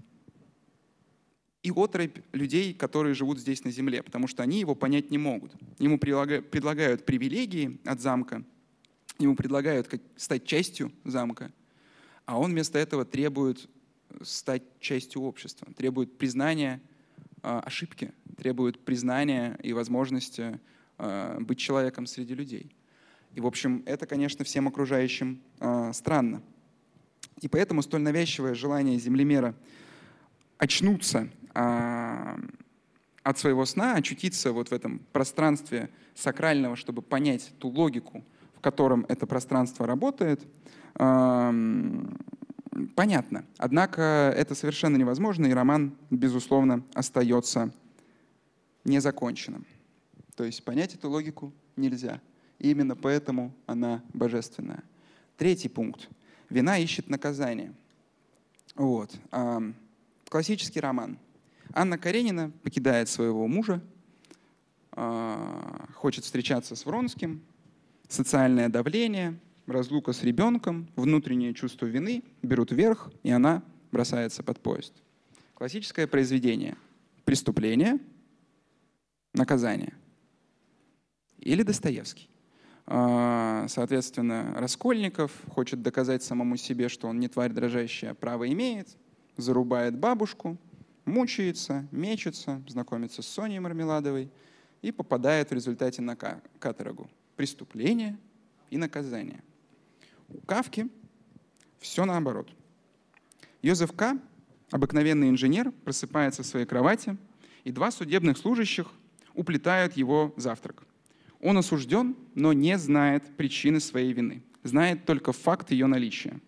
И отрыбь людей, которые живут здесь на земле, потому что они его понять не могут. Ему предлагают привилегии от замка, ему предлагают стать частью замка, а он вместо этого требует стать частью общества, требует признания э, ошибки, требует признания и возможности э, быть человеком среди людей. И, в общем, это, конечно, всем окружающим а, странно. И поэтому столь навязчивое желание землемера очнуться а, от своего сна, очутиться вот в этом пространстве сакрального, чтобы понять ту логику, в котором это пространство работает, понятно. Однако это совершенно невозможно, и роман, безусловно, остается незаконченным. То есть понять эту логику нельзя и именно поэтому она божественная. Третий пункт. Вина ищет наказание. Вот. А, классический роман. Анна Каренина покидает своего мужа, а, хочет встречаться с Вронским, социальное давление, разлука с ребенком, внутреннее чувство вины берут вверх, и она бросается под поезд. Классическое произведение. Преступление, наказание. Или Достоевский. А, соответственно, Раскольников хочет доказать самому себе, что он не тварь дрожащая, а право имеет, зарубает бабушку, мучается, мечется, знакомится с Соней Мармеладовой и попадает в результате на каторгу. Преступление и наказание. У Кавки все наоборот. Йозеф К., обыкновенный инженер, просыпается в своей кровати, и два судебных служащих уплетают его завтрак. Он осужден, но не знает причины своей вины, знает только факт ее наличия.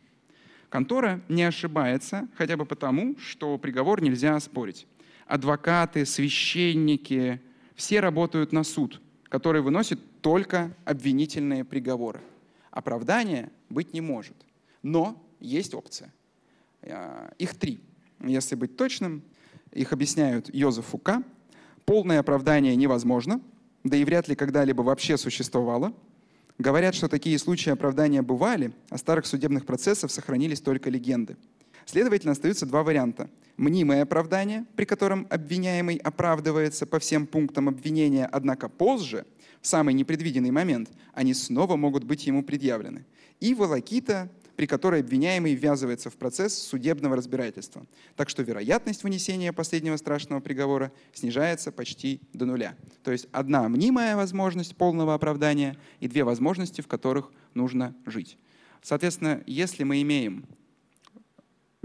Контора не ошибается хотя бы потому, что приговор нельзя оспорить. Адвокаты, священники, все работают на суд, который выносит только обвинительные приговоры. Оправдания быть не может. Но есть опция. А, их три, если быть точным. Их объясняют Йозефу К. Полное оправдание невозможно – да и вряд ли когда-либо вообще существовало, говорят, что такие случаи оправдания бывали, а старых судебных процессов сохранились только легенды. Следовательно, остаются два варианта. Мнимое оправдание, при котором обвиняемый оправдывается по всем пунктам обвинения, однако позже, в самый непредвиденный момент, они снова могут быть ему предъявлены. И волокита, при которой обвиняемый ввязывается в процесс судебного разбирательства. Так что вероятность вынесения последнего страшного приговора снижается почти до нуля. То есть одна мнимая возможность полного оправдания и две возможности, в которых нужно жить. Соответственно, если мы имеем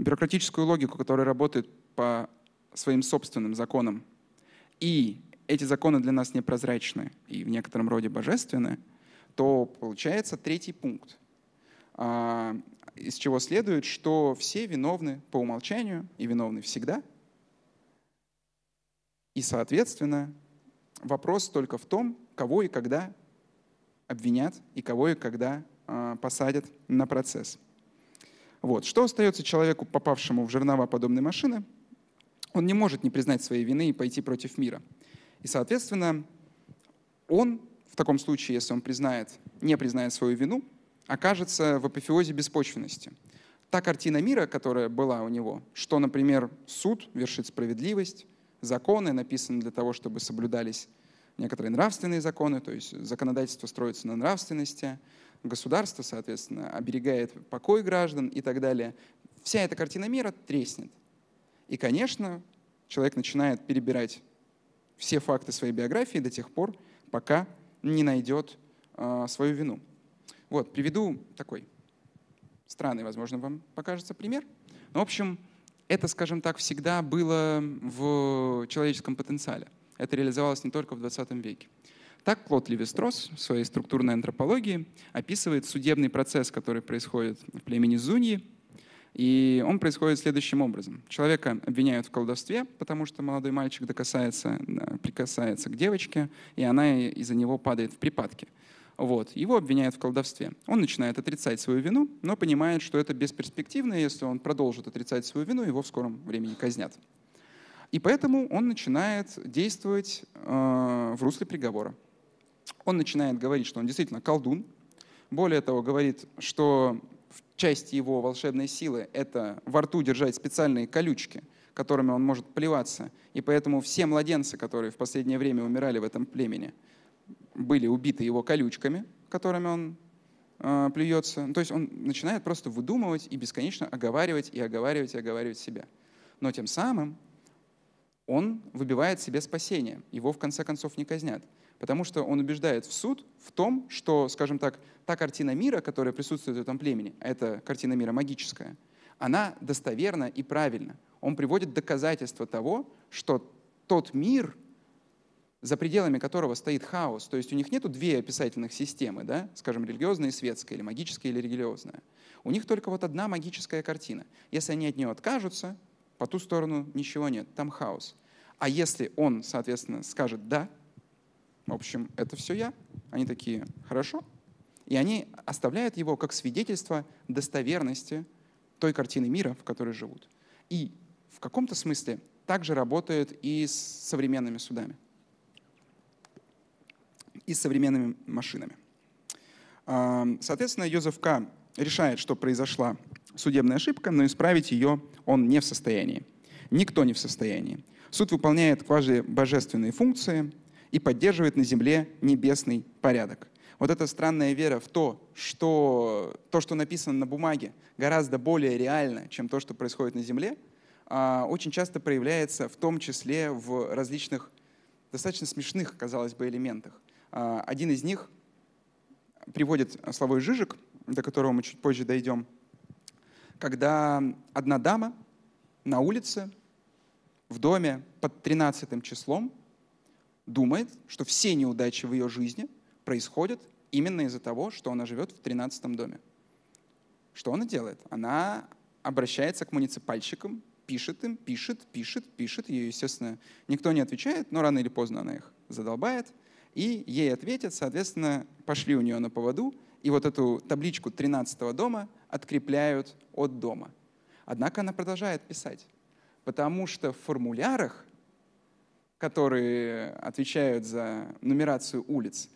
бюрократическую логику, которая работает по своим собственным законам, и эти законы для нас непрозрачны и в некотором роде божественны, то получается третий пункт. А, из чего следует, что все виновны по умолчанию и виновны всегда. И, соответственно, вопрос только в том, кого и когда обвинят и кого и когда а, посадят на процесс. Вот. Что остается человеку, попавшему в жернова подобной машины? Он не может не признать своей вины и пойти против мира. И, соответственно, он в таком случае, если он признает, не признает свою вину, окажется в апофеозе беспочвенности. Та картина мира, которая была у него, что, например, суд вершит справедливость, законы написаны для того, чтобы соблюдались некоторые нравственные законы, то есть законодательство строится на нравственности, государство, соответственно, оберегает покой граждан и так далее. Вся эта картина мира треснет. И, конечно, человек начинает перебирать все факты своей биографии до тех пор, пока не найдет э, свою вину. Вот, приведу такой странный, возможно, вам покажется пример. Но, ну, в общем, это, скажем так, всегда было в человеческом потенциале. Это реализовалось не только в 20 веке. Так Клод Левистрос в своей структурной антропологии описывает судебный процесс, который происходит в племени Зуньи. И он происходит следующим образом. Человека обвиняют в колдовстве, потому что молодой мальчик прикасается к девочке, и она из-за него падает в припадке. Вот. Его обвиняют в колдовстве. Он начинает отрицать свою вину, но понимает, что это бесперспективно, если он продолжит отрицать свою вину, его в скором времени казнят. И поэтому он начинает действовать э, в русле приговора. Он начинает говорить, что он действительно колдун. Более того, говорит, что часть его волшебной силы — это во рту держать специальные колючки, которыми он может плеваться. И поэтому все младенцы, которые в последнее время умирали в этом племени — были убиты его колючками, которыми он э, плюется. то есть он начинает просто выдумывать и бесконечно оговаривать и оговаривать и оговаривать себя. Но тем самым он выбивает себе спасение. Его в конце концов не казнят. Потому что он убеждает в суд в том, что, скажем так, та картина мира, которая присутствует в этом племени, это картина мира магическая, она достоверна и правильна. Он приводит доказательства того, что тот мир, за пределами которого стоит хаос. То есть у них нету две описательных системы, да? скажем, религиозная и светская, или магическая, или религиозная. У них только вот одна магическая картина. Если они от нее откажутся, по ту сторону ничего нет, там хаос. А если он, соответственно, скажет «да», в общем, это все я, они такие «хорошо», и они оставляют его как свидетельство достоверности той картины мира, в которой живут. И в каком-то смысле также работает и с современными судами и современными машинами. Соответственно, Йозеф К. решает, что произошла судебная ошибка, но исправить ее он не в состоянии. Никто не в состоянии. Суд выполняет божественные функции и поддерживает на земле небесный порядок. Вот эта странная вера в то, что то, что написано на бумаге, гораздо более реально, чем то, что происходит на земле, а, очень часто проявляется в том числе в различных достаточно смешных, казалось бы, элементах. А, один из них приводит словой Жижик, до которого мы чуть позже дойдем, когда одна дама на улице, в доме под 13 числом думает, что все неудачи в ее жизни происходят именно из-за того, что она живет в 13 доме. Что она делает? Она обращается к муниципальщикам, пишет им, пишет, пишет, пишет. Ее, естественно, никто не отвечает, но рано или поздно она их задолбает – и ей ответят, соответственно, пошли у нее на поводу, и вот эту табличку 13 дома открепляют от дома. Однако она продолжает писать, потому что в формулярах, которые отвечают за нумерацию улиц,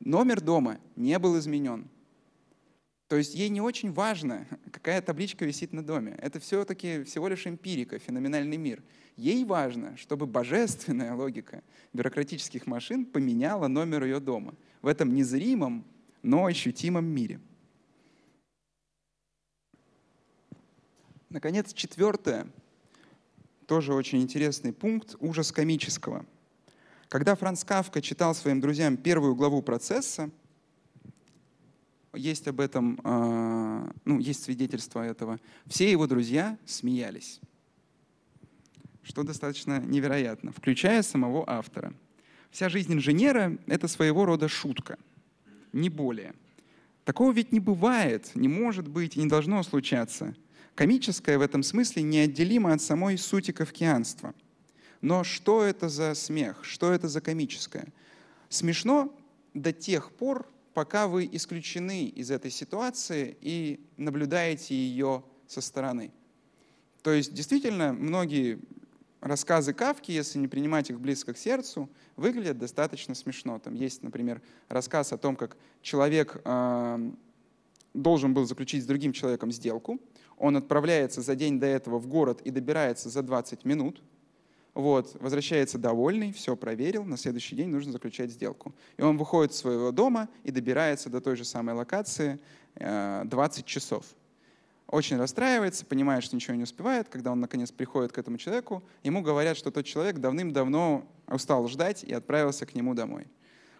номер дома не был изменен. То есть ей не очень важно, какая табличка висит на доме. Это все-таки всего лишь эмпирика, феноменальный мир. Ей важно, чтобы божественная логика бюрократических машин поменяла номер ее дома в этом незримом, но ощутимом мире. Наконец, четвертое, тоже очень интересный пункт, ужас комического. Когда Франц Кавка читал своим друзьям первую главу процесса, есть об этом, а, ну, есть свидетельство этого. Все его друзья смеялись, что достаточно невероятно, включая самого автора. Вся жизнь инженера — это своего рода шутка, не более. Такого ведь не бывает, не может быть и не должно случаться. Комическое в этом смысле неотделимо от самой сути кавкианства. Но что это за смех? Что это за комическое? Смешно до тех пор, пока вы исключены из этой ситуации и наблюдаете ее со стороны. То есть действительно многие рассказы Кавки, если не принимать их близко к сердцу, выглядят достаточно смешно. Там есть, например, рассказ о том, как человек э, должен был заключить с другим человеком сделку. Он отправляется за день до этого в город и добирается за 20 минут – вот, возвращается довольный, все проверил, на следующий день нужно заключать сделку. И он выходит из своего дома и добирается до той же самой локации э, 20 часов. Очень расстраивается, понимает, что ничего не успевает. Когда он наконец приходит к этому человеку, ему говорят, что тот человек давным-давно устал ждать и отправился к нему домой.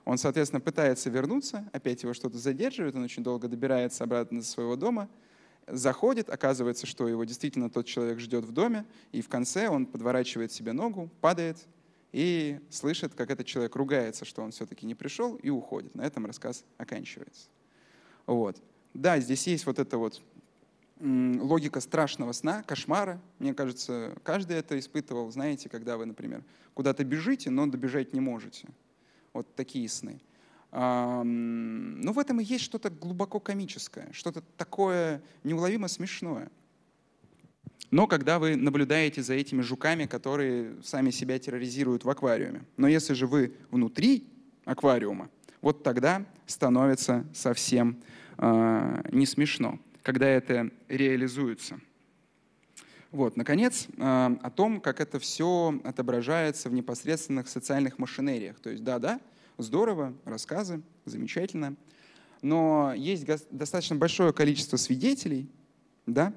Он, соответственно, пытается вернуться, опять его что-то задерживает, он очень долго добирается обратно до своего дома – заходит, оказывается, что его действительно тот человек ждет в доме, и в конце он подворачивает себе ногу, падает и слышит, как этот человек ругается, что он все-таки не пришел, и уходит. На этом рассказ оканчивается. Вот. Да, здесь есть вот эта вот логика страшного сна, кошмара. Мне кажется, каждый это испытывал, знаете, когда вы, например, куда-то бежите, но добежать не можете. Вот такие сны. Но ну, в этом и есть что-то глубоко комическое, что-то такое неуловимо смешное. Но когда вы наблюдаете за этими жуками, которые сами себя терроризируют в аквариуме. Но если же вы внутри аквариума, вот тогда становится совсем э, не смешно, когда это реализуется. Вот, наконец, э, о том, как это все отображается в непосредственных социальных машинериях. То есть, да-да, здорово, рассказы, замечательно. Но есть достаточно большое количество свидетелей, да,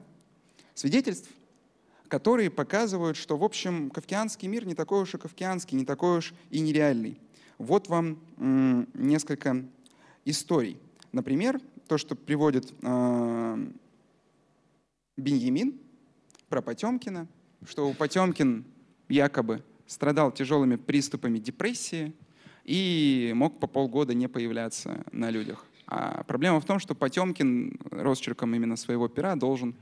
свидетельств, которые показывают, что, в общем, кавкианский мир не такой уж и кавкианский, не такой уж и нереальный. Вот вам несколько историй. Например, то, что приводит э, Беньямин про Потемкина, что у Потемкин якобы страдал тяжелыми приступами депрессии – и мог по полгода не появляться на людях. А проблема в том, что Потемкин росчерком именно своего пера должен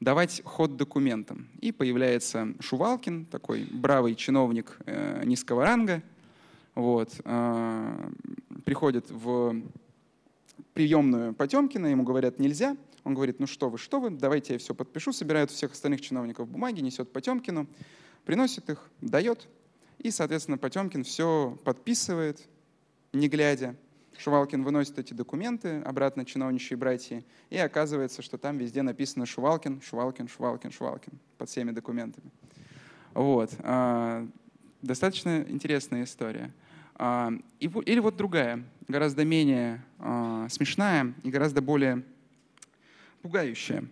давать ход документам. И появляется Шувалкин, такой бравый чиновник э, низкого ранга. Вот, э, приходит в приемную Потемкина, ему говорят «нельзя». Он говорит, ну что вы, что вы, давайте я все подпишу. Собирает всех остальных чиновников бумаги, несет Потемкину, приносит их, дает – и, соответственно, Потемкин все подписывает, не глядя. Шувалкин выносит эти документы обратно чиновничьи братья, и оказывается, что там везде написано Шувалкин, Шувалкин, Шувалкин, Шувалкин под всеми документами. Вот. А, достаточно интересная история. А, или вот другая, гораздо менее а, смешная и гораздо более пугающая.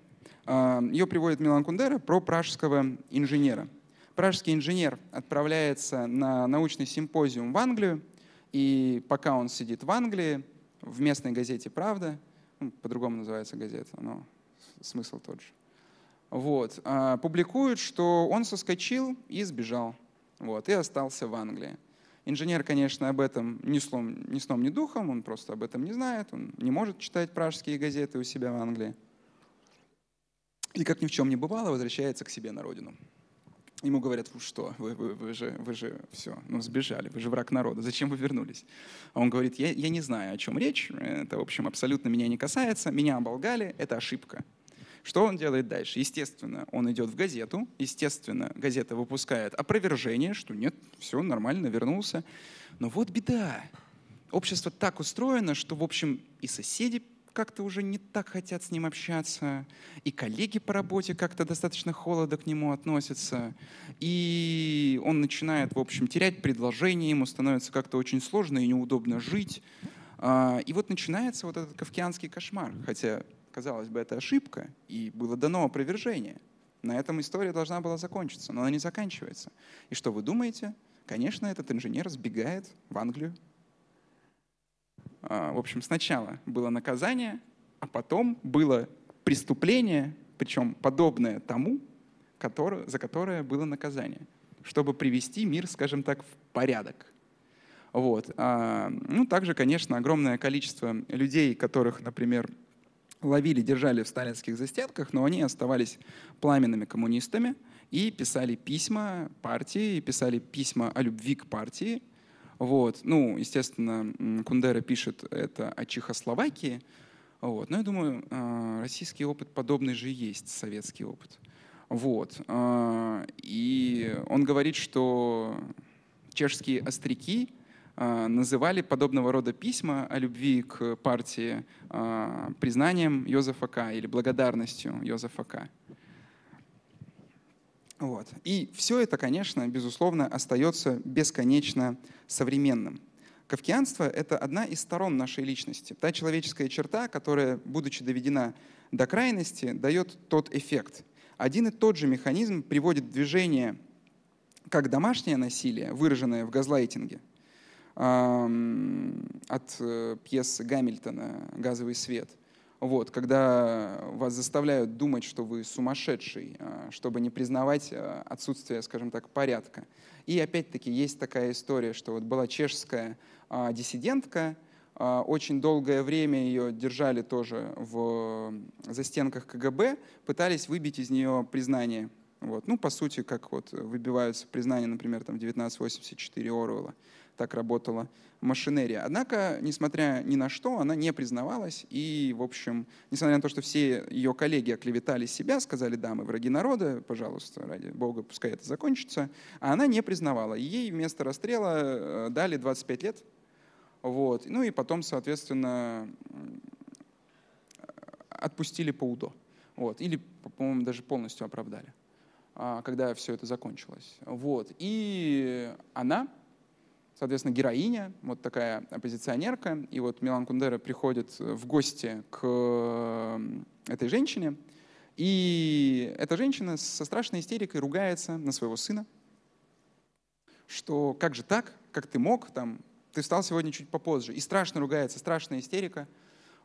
Ее приводит Милан Кундера про пражского инженера – пражский инженер отправляется на научный симпозиум в Англию, и пока он сидит в Англии, в местной газете «Правда», ну, по-другому называется газета, но смысл тот же, вот, а, публикуют, что он соскочил и сбежал, вот, и остался в Англии. Инженер, конечно, об этом ни сном, ни сном, ни духом, он просто об этом не знает, он не может читать пражские газеты у себя в Англии. И как ни в чем не бывало, возвращается к себе на родину. Ему говорят, вы что, вы, вы, вы же, вы же все, ну сбежали, вы же враг народа, зачем вы вернулись? А он говорит, я, я не знаю, о чем речь, это, в общем, абсолютно меня не касается, меня оболгали, это ошибка. Что он делает дальше? Естественно, он идет в газету, естественно, газета выпускает опровержение, что нет, все нормально, вернулся. Но вот беда. Общество так устроено, что, в общем, и соседи как-то уже не так хотят с ним общаться, и коллеги по работе как-то достаточно холодно к нему относятся, и он начинает, в общем, терять предложение, ему становится как-то очень сложно и неудобно жить. А, и вот начинается вот этот кавкианский кошмар, хотя, казалось бы, это ошибка, и было дано опровержение. На этом история должна была закончиться, но она не заканчивается. И что вы думаете? Конечно, этот инженер сбегает в Англию, а, в общем, сначала было наказание, а потом было преступление, причем подобное тому, который, за которое было наказание, чтобы привести мир, скажем так, в порядок. Вот. А, ну, также, конечно, огромное количество людей, которых, например, ловили, держали в сталинских застенках, но они оставались пламенными коммунистами и писали письма партии, и писали письма о любви к партии, вот. Ну, естественно, Кундера пишет это о Чехословакии. Вот. Но я думаю, э, российский опыт подобный же есть, советский опыт. Вот. Э, и он говорит, что чешские остряки э, называли подобного рода письма о любви к партии признанием Йозефа К. или благодарностью Йозефа К. Вот. И все это, конечно, безусловно, остается бесконечно современным. Кавкианство — это одна из сторон нашей личности, та человеческая черта, которая, будучи доведена до крайности, дает тот эффект. Один и тот же механизм приводит в движение как домашнее насилие, выраженное в газлайтинге, от э, пьесы Гамильтона «Газовый свет», вот, когда э, вас заставляют думать, что вы сумасшедший, а, чтобы не признавать а, отсутствие, скажем так, порядка. И опять-таки есть такая история, что вот была чешская а, диссидентка, очень долгое время ее держали тоже в э, застенках КГБ, пытались выбить из нее признание. Вот. Ну, по сути, как вот выбиваются признания, например, там 1984 Оруэлла так работала машинерия. Однако, несмотря ни на что, она не признавалась, и, в общем, несмотря на то, что все ее коллеги оклеветали себя, сказали, да, мы враги народа, пожалуйста, ради бога, пускай это закончится, а она не признавала. Ей вместо расстрела э, дали 25 лет, вот, ну и потом, соответственно, э, отпустили по УДО. Вот, или, по-моему, даже полностью оправдали а, когда все это закончилось. Вот. И она соответственно, героиня, вот такая оппозиционерка, и вот Милан Кундера приходит э, в гости к э, этой женщине, и эта женщина со страшной истерикой ругается на своего сына, что как же так, как ты мог, там, ты встал сегодня чуть попозже, и страшно ругается, страшная истерика.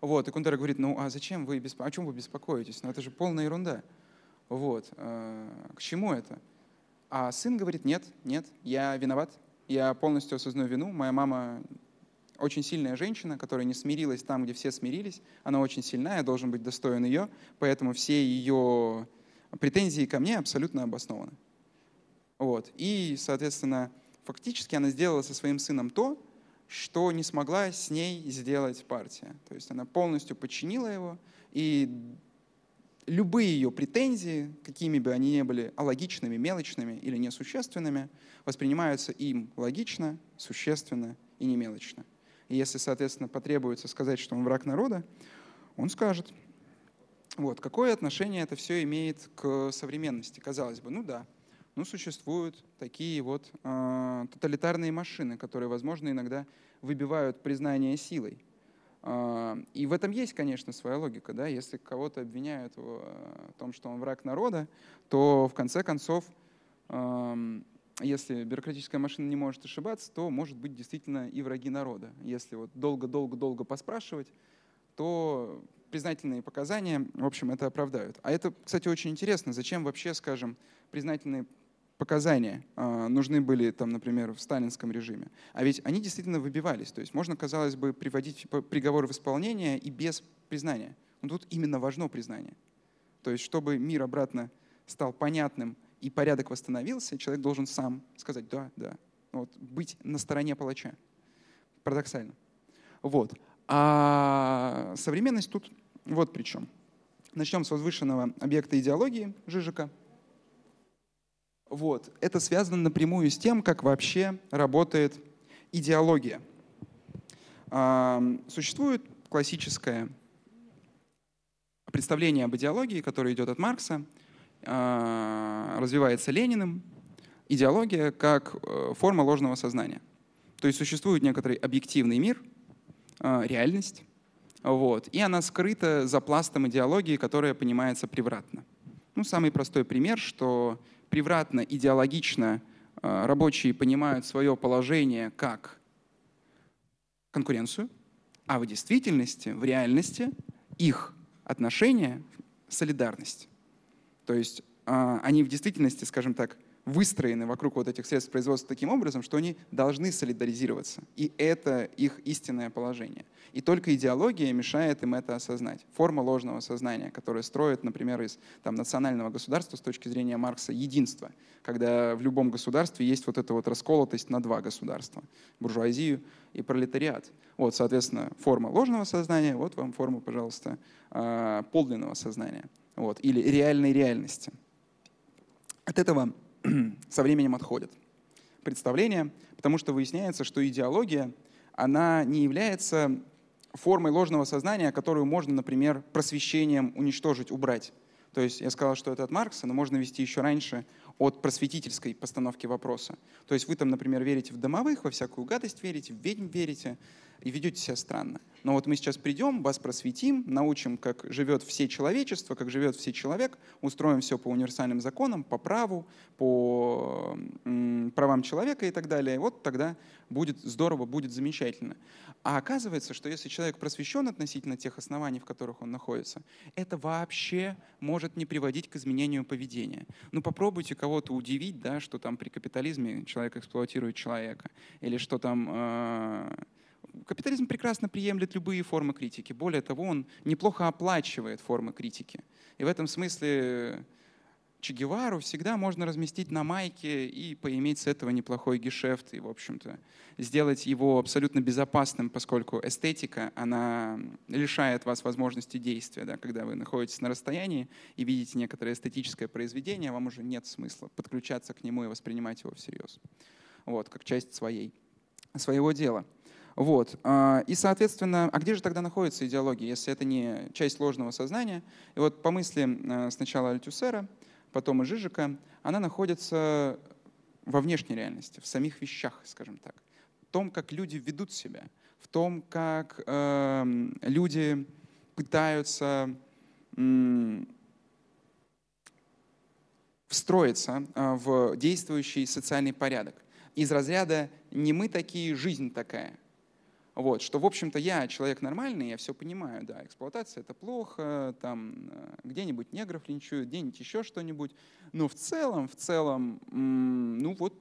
Вот, и Кундера говорит, ну а зачем вы, бесп... о чем вы беспокоитесь? Ну это же полная ерунда. Вот, э, к чему это? А сын говорит, нет, нет, я виноват, я полностью осознаю вину. Моя мама очень сильная женщина, которая не смирилась там, где все смирились. Она очень сильная, я должен быть достоин ее, поэтому все ее претензии ко мне абсолютно обоснованы. Вот. И, соответственно, фактически она сделала со своим сыном то, что не смогла с ней сделать партия. То есть она полностью подчинила его и любые ее претензии, какими бы они ни были, алогичными, мелочными или несущественными, воспринимаются им логично, существенно и не мелочно. И если, соответственно, потребуется сказать, что он враг народа, он скажет. Вот. Какое отношение это все имеет к современности? Казалось бы, ну да, ну существуют такие вот э, тоталитарные машины, которые, возможно, иногда выбивают признание силой. А, и в этом есть, конечно, своя логика. Да? Если кого-то обвиняют в э, том, что он враг народа, то в конце концов, если бюрократическая машина не может ошибаться, то может быть действительно и враги народа. Если вот долго-долго-долго поспрашивать, то признательные показания, в общем, это оправдают. А это, кстати, очень интересно. Зачем вообще, скажем, признательные показания а, нужны были, там, например, в сталинском режиме. А ведь они действительно выбивались. То есть можно, казалось бы, приводить приговор в исполнение и без признания. Но тут именно важно признание. То есть чтобы мир обратно стал понятным и порядок восстановился, человек должен сам сказать «да, да». Вот, быть на стороне палача. Парадоксально. Вот. А современность тут вот при чем. Начнем с возвышенного объекта идеологии Жижика – вот. Это связано напрямую с тем, как вообще работает идеология. А, существует классическое представление об идеологии, которое идет от Маркса, а, развивается Лениным. Идеология как э, форма ложного сознания. То есть существует некоторый объективный мир, а, реальность, вот, и она скрыта за пластом идеологии, которая понимается превратно. Ну, самый простой пример, что превратно, идеологично э, рабочие понимают свое положение как конкуренцию, а в действительности, в реальности их отношения – солидарность. То есть а, они в действительности, скажем так, выстроены вокруг вот этих средств производства таким образом, что они должны солидаризироваться. И это их истинное положение. И только идеология мешает им это осознать. Форма ложного сознания, которая строит, например, из там, национального государства с точки зрения Маркса единство, когда в любом государстве есть вот эта вот расколотость на два государства — буржуазию и пролетариат. Вот, соответственно, форма ложного сознания, вот вам форма, пожалуйста, а, подлинного сознания вот, или реальной реальности. От этого со временем отходят. Представление, потому что выясняется, что идеология, она не является формой ложного сознания, которую можно, например, просвещением уничтожить, убрать. То есть я сказал, что это от Маркса, но можно вести еще раньше от просветительской постановки вопроса. То есть вы там, например, верите в домовых, во всякую гадость верите, в ведьм верите, и ведете себя странно. Но вот мы сейчас придем, вас просветим, научим, как живет все человечество, как живет все человек, устроим все по универсальным законам, по праву, по правам человека и так далее. И вот тогда будет здорово, будет замечательно. А оказывается, что если человек просвещен относительно тех оснований, в которых он находится, это вообще может не приводить к изменению поведения. Ну попробуйте кого-то удивить, да, что там при капитализме человек эксплуатирует человека, или что там... Э- Капитализм прекрасно приемлет любые формы критики. Более того, он неплохо оплачивает формы критики. И в этом смысле Че Гевару всегда можно разместить на майке и поиметь с этого неплохой гешефт и, в общем-то, сделать его абсолютно безопасным, поскольку эстетика, она лишает вас возможности действия. Да? Когда вы находитесь на расстоянии и видите некоторое эстетическое произведение, вам уже нет смысла подключаться к нему и воспринимать его всерьез. Вот, как часть своей, своего дела. Вот. А, и, соответственно, а где же тогда находится идеология, если это не часть ложного сознания? И вот по мысли а, сначала Альтюсера, потом и Жижика, она находится во внешней реальности, в самих вещах, скажем так, в том, как люди ведут себя, в том, как э, люди пытаются э, встроиться в действующий социальный порядок. Из разряда «не мы такие, жизнь такая», вот, что, в общем-то, я человек нормальный, я все понимаю, да, эксплуатация это плохо, там э, где-нибудь негров линчуют, где-нибудь еще что-нибудь. Но в целом, в целом, ну вот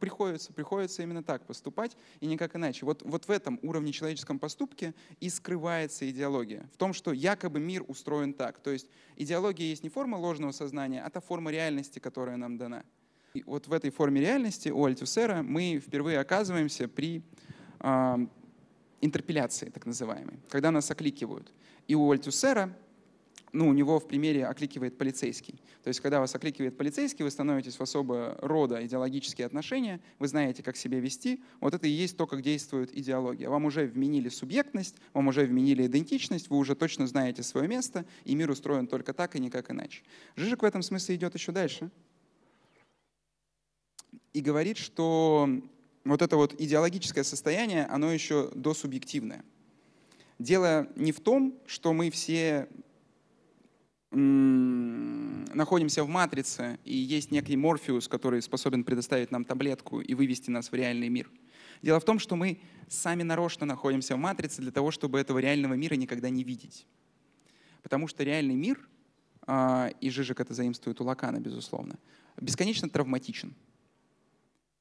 приходится, приходится именно так поступать и никак иначе. Вот, вот в этом уровне человеческом поступке и скрывается идеология. В том, что якобы мир устроен так. То есть идеология есть не форма ложного сознания, а та форма реальности, которая нам дана. И вот в этой форме реальности у Альтюсера мы впервые оказываемся при интерпеляции, так называемой, когда нас окликивают. И у Альтюсера, ну, у него в примере окликивает полицейский. То есть, когда вас окликивает полицейский, вы становитесь в особо рода идеологические отношения, вы знаете, как себя вести. Вот это и есть то, как действует идеология. Вам уже вменили субъектность, вам уже вменили идентичность, вы уже точно знаете свое место, и мир устроен только так и никак иначе. Жижик в этом смысле идет еще дальше и говорит, что вот это вот идеологическое состояние, оно еще досубъективное. Дело не в том, что мы все находимся в матрице, и есть некий Морфеус, который способен предоставить нам таблетку и вывести нас в реальный мир. Дело в том, что мы сами нарочно находимся в матрице для того, чтобы этого реального мира никогда не видеть. Потому что реальный мир, а, и Жижик это заимствует у Лакана, безусловно, бесконечно травматичен.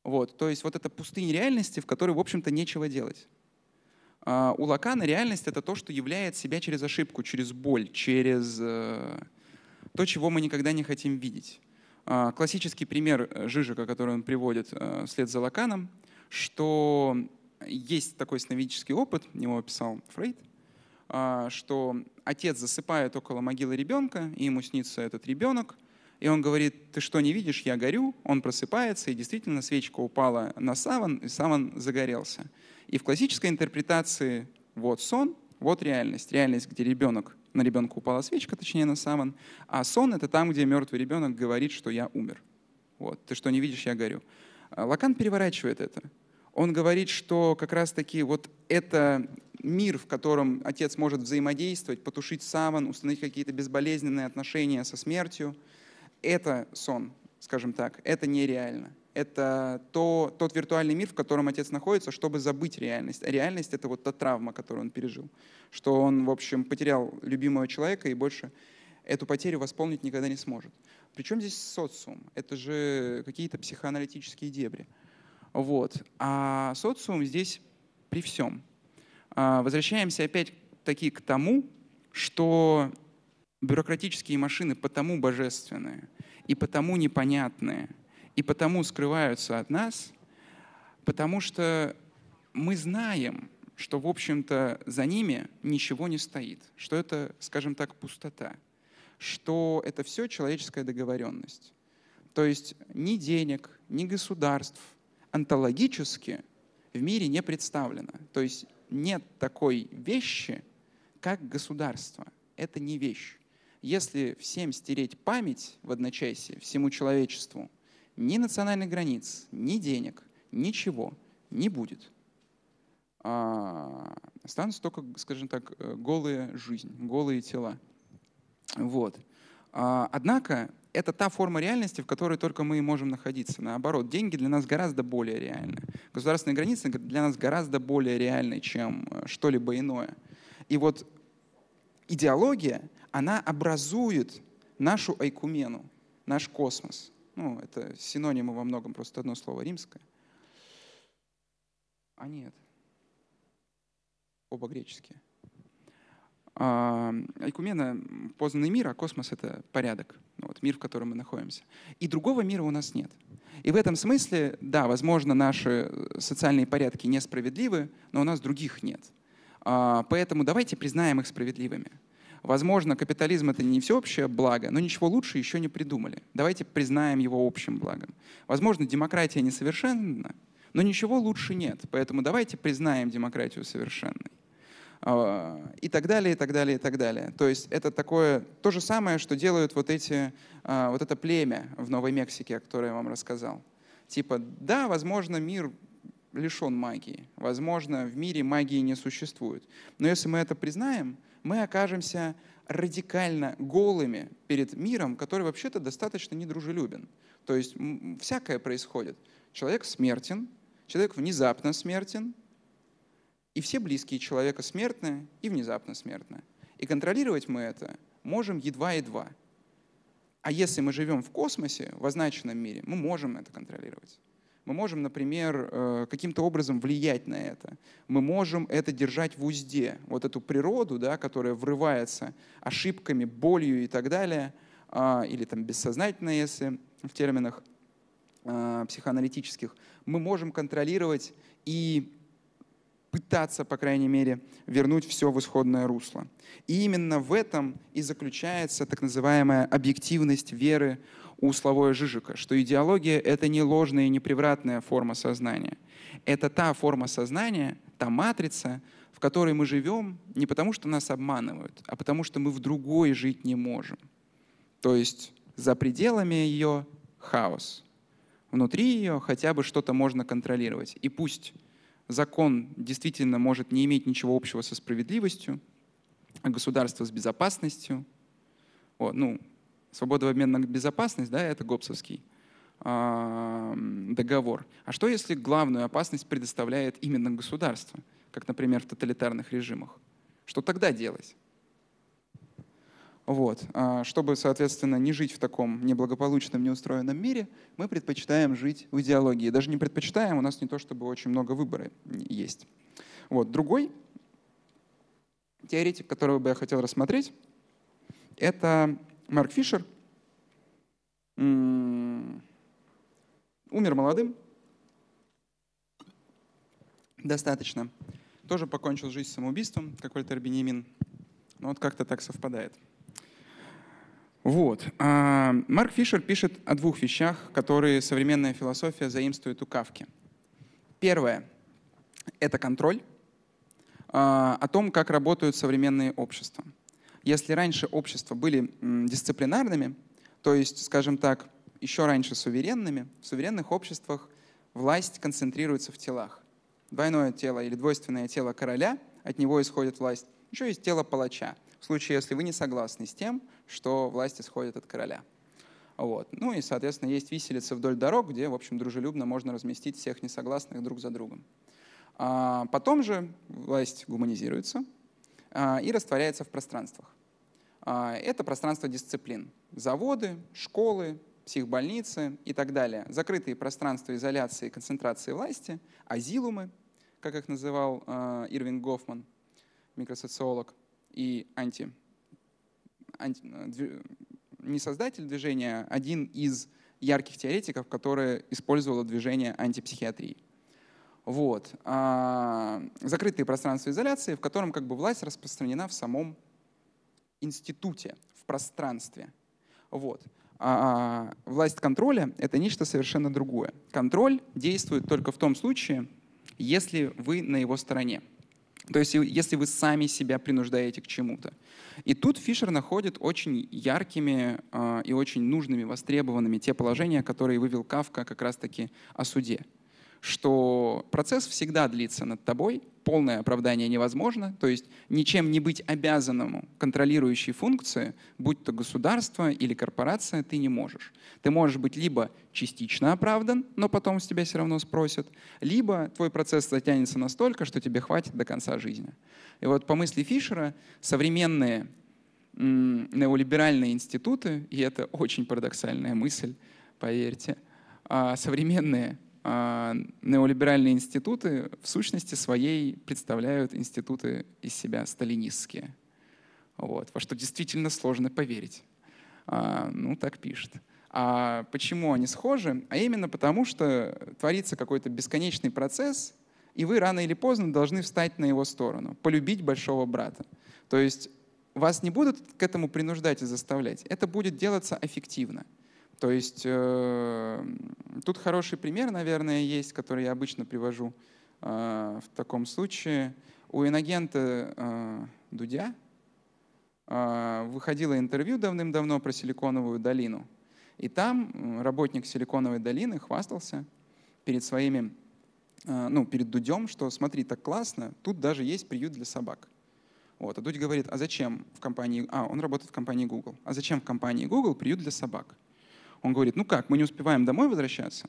Вот, то есть вот это пустыня реальности, в которой, в общем-то, нечего делать. А, у Лакана реальность — это то, что являет себя через ошибку, через боль, через э, то, чего мы никогда не хотим видеть. А, классический пример э, Жижика, который он приводит э, вслед за Лаканом, что есть такой сновидческий опыт, его описал Фрейд, а, что отец засыпает около могилы ребенка, и ему снится этот ребенок — и он говорит, ты что, не видишь, я горю. Он просыпается, и действительно свечка упала на саван, и саван загорелся. И в классической интерпретации вот сон, вот реальность. Реальность, где ребенок, на ребенка упала свечка, точнее на саван, а сон — это там, где мертвый ребенок говорит, что я умер. Вот, ты что, не видишь, я горю. А, Лакан переворачивает это. Он говорит, что как раз-таки вот это мир, в котором отец может взаимодействовать, потушить саван, установить какие-то безболезненные отношения со смертью — это сон, скажем так, это нереально. Это то, тот виртуальный мир, в котором отец находится, чтобы забыть реальность. А реальность — это вот та травма, которую он пережил. Что он, в общем, потерял любимого человека и больше эту потерю восполнить никогда не сможет. Причем здесь социум? Это же какие-то психоаналитические дебри. Вот. А социум здесь при всем. А возвращаемся опять-таки к тому, что Бюрократические машины потому божественные, и потому непонятные, и потому скрываются от нас, потому что мы знаем, что, в общем-то, за ними ничего не стоит, что это, скажем так, пустота, что это все человеческая договоренность. То есть ни денег, ни государств антологически в мире не представлено. То есть нет такой вещи, как государство. Это не вещь если всем стереть память в одночасье всему человечеству, ни национальных границ, ни денег, ничего не будет. А, останутся только, скажем так, э, голые жизнь, голые тела. Вот. А, однако это та форма реальности, в которой только мы и можем находиться. Наоборот, деньги для нас гораздо более реальны. Государственные границы для нас гораздо более реальны, чем э, что-либо иное. И вот идеология она образует нашу айкумену, наш космос. Ну, это синонимы во многом, просто одно слово римское. А нет, оба греческие. А, айкумена — познанный мир, а космос — это порядок, вот, мир, в котором мы находимся. И другого мира у нас нет. И в этом смысле, да, возможно, наши социальные порядки несправедливы, но у нас других нет. А, поэтому давайте признаем их справедливыми. Возможно, капитализм — это не всеобщее благо, но ничего лучше еще не придумали. Давайте признаем его общим благом. Возможно, демократия несовершенна, но ничего лучше нет. Поэтому давайте признаем демократию совершенной. А, и так далее, и так далее, и так далее. То есть это такое то же самое, что делают вот эти, а, вот это племя в Новой Мексике, о которой я вам рассказал. Типа, да, возможно, мир лишен магии. Возможно, в мире магии не существует. Но если мы это признаем, мы окажемся радикально голыми перед миром, который вообще-то достаточно недружелюбен. То есть всякое происходит. Человек смертен, человек внезапно смертен, и все близкие человека смертны и внезапно смертны. И контролировать мы это можем едва-едва. А если мы живем в космосе, в означенном мире, мы можем это контролировать. Мы можем, например, э, каким-то образом влиять на это. Мы можем это держать в узде. Вот эту природу, да, которая врывается ошибками, болью и так далее, а, или там бессознательно, если в терминах а, психоаналитических, мы можем контролировать и пытаться, по крайней мере, вернуть все в исходное русло. И именно в этом и заключается так называемая объективность веры у Славоя Жижика, что идеология — это не ложная и не превратная форма сознания. Это та форма сознания, та матрица, в которой мы живем не потому, что нас обманывают, а потому, что мы в другой жить не можем. То есть за пределами ее хаос. Внутри ее хотя бы что-то можно контролировать. И пусть закон действительно может не иметь ничего общего со справедливостью, а государство с безопасностью. О, ну, свобода в обмен на безопасность, да, это ГОПСовский а, договор. А что, если главную опасность предоставляет именно государство, как, например, в тоталитарных режимах? Что тогда делать? Вот. А, чтобы, соответственно, не жить в таком неблагополучном, неустроенном мире, мы предпочитаем жить в идеологии. Даже не предпочитаем, у нас не то чтобы очень много выбора есть. Вот. Другой теоретик, которого бы я хотел рассмотреть, это Марк Фишер, умер молодым, достаточно. Тоже покончил жизнь самоубийством, как Вольтер Бенемин. Но вот как-то так совпадает. Вот. А, Марк Фишер пишет о двух вещах, которые современная философия заимствует у Кавки. Первое — это контроль, а, о том, как работают современные общества. Если раньше общества были дисциплинарными, то есть, скажем так, еще раньше суверенными, в суверенных обществах власть концентрируется в телах. Двойное тело или двойственное тело короля, от него исходит власть. Еще есть тело палача, в случае, если вы не согласны с тем, что власть исходит от короля. Вот. Ну и, соответственно, есть виселица вдоль дорог, где, в общем, дружелюбно можно разместить всех несогласных друг за другом. А потом же власть гуманизируется, а, и растворяется в пространствах. А, это пространство дисциплин. Заводы, школы, психбольницы и так далее. Закрытые пространства изоляции и концентрации власти, азилумы, как их называл а, Ирвин Гофман, микросоциолог и анти, анти не создатель движения, один из ярких теоретиков, который использовало движение антипсихиатрии. Вот. А, закрытые пространства изоляции, в котором как бы власть распространена в самом институте, в пространстве. Вот. А, а, власть контроля — это нечто совершенно другое. Контроль действует только в том случае, если вы на его стороне. То есть если вы сами себя принуждаете к чему-то. И тут Фишер находит очень яркими э, и очень нужными, востребованными те положения, которые вывел Кавка как раз-таки о суде что процесс всегда длится над тобой, полное оправдание невозможно, то есть ничем не быть обязанному контролирующей функции, будь то государство или корпорация, ты не можешь. Ты можешь быть либо частично оправдан, но потом с тебя все равно спросят, либо твой процесс затянется настолько, что тебе хватит до конца жизни. И вот по мысли Фишера современные неолиберальные институты, и это очень парадоксальная мысль, поверьте, а, современные а, неолиберальные институты в сущности своей представляют институты из себя сталинистские. Вот, во что действительно сложно поверить. А, ну, так пишет. А почему они схожи? А именно потому, что творится какой-то бесконечный процесс, и вы рано или поздно должны встать на его сторону, полюбить большого брата. То есть вас не будут к этому принуждать и заставлять. Это будет делаться эффективно. То есть э, тут хороший пример, наверное, есть, который я обычно привожу э, в таком случае. У иногента э, Дудя э, выходило интервью давным-давно про Силиконовую долину. И там э, работник Силиконовой долины хвастался перед своими, э, ну, перед Дудем, что смотри, так классно, тут даже есть приют для собак. Вот. А Дудь говорит, а зачем в компании... А, он работает в компании Google. А зачем в компании Google приют для собак? Он говорит, ну как, мы не успеваем домой возвращаться,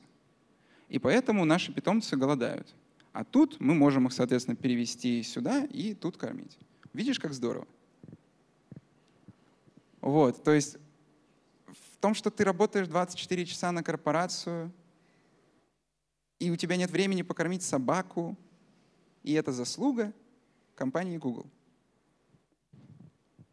и поэтому наши питомцы голодают. А тут мы можем их, соответственно, перевести сюда и тут кормить. Видишь, как здорово? Вот, то есть в том, что ты работаешь 24 часа на корпорацию, и у тебя нет времени покормить собаку, и это заслуга компании Google.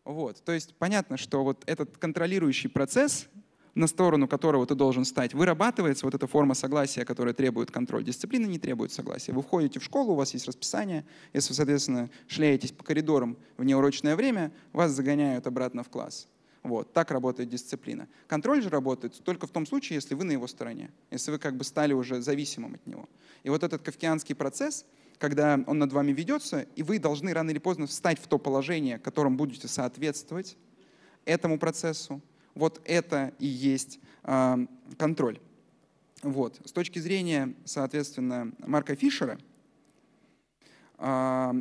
Вот, то есть понятно, что вот этот контролирующий процесс, на сторону которого ты должен стать, вырабатывается вот эта форма согласия, которая требует контроль. Дисциплина не требует согласия. Вы входите в школу, у вас есть расписание. Если вы, соответственно, шляетесь по коридорам в неурочное время, вас загоняют обратно в класс. Вот, так работает дисциплина. Контроль же работает только в том случае, если вы на его стороне, если вы как бы стали уже зависимым от него. И вот этот кавкианский процесс, когда он над вами ведется, и вы должны рано или поздно встать в то положение, которому будете соответствовать этому процессу, вот это и есть а, контроль. Вот. С точки зрения, соответственно, Марка Фишера, а,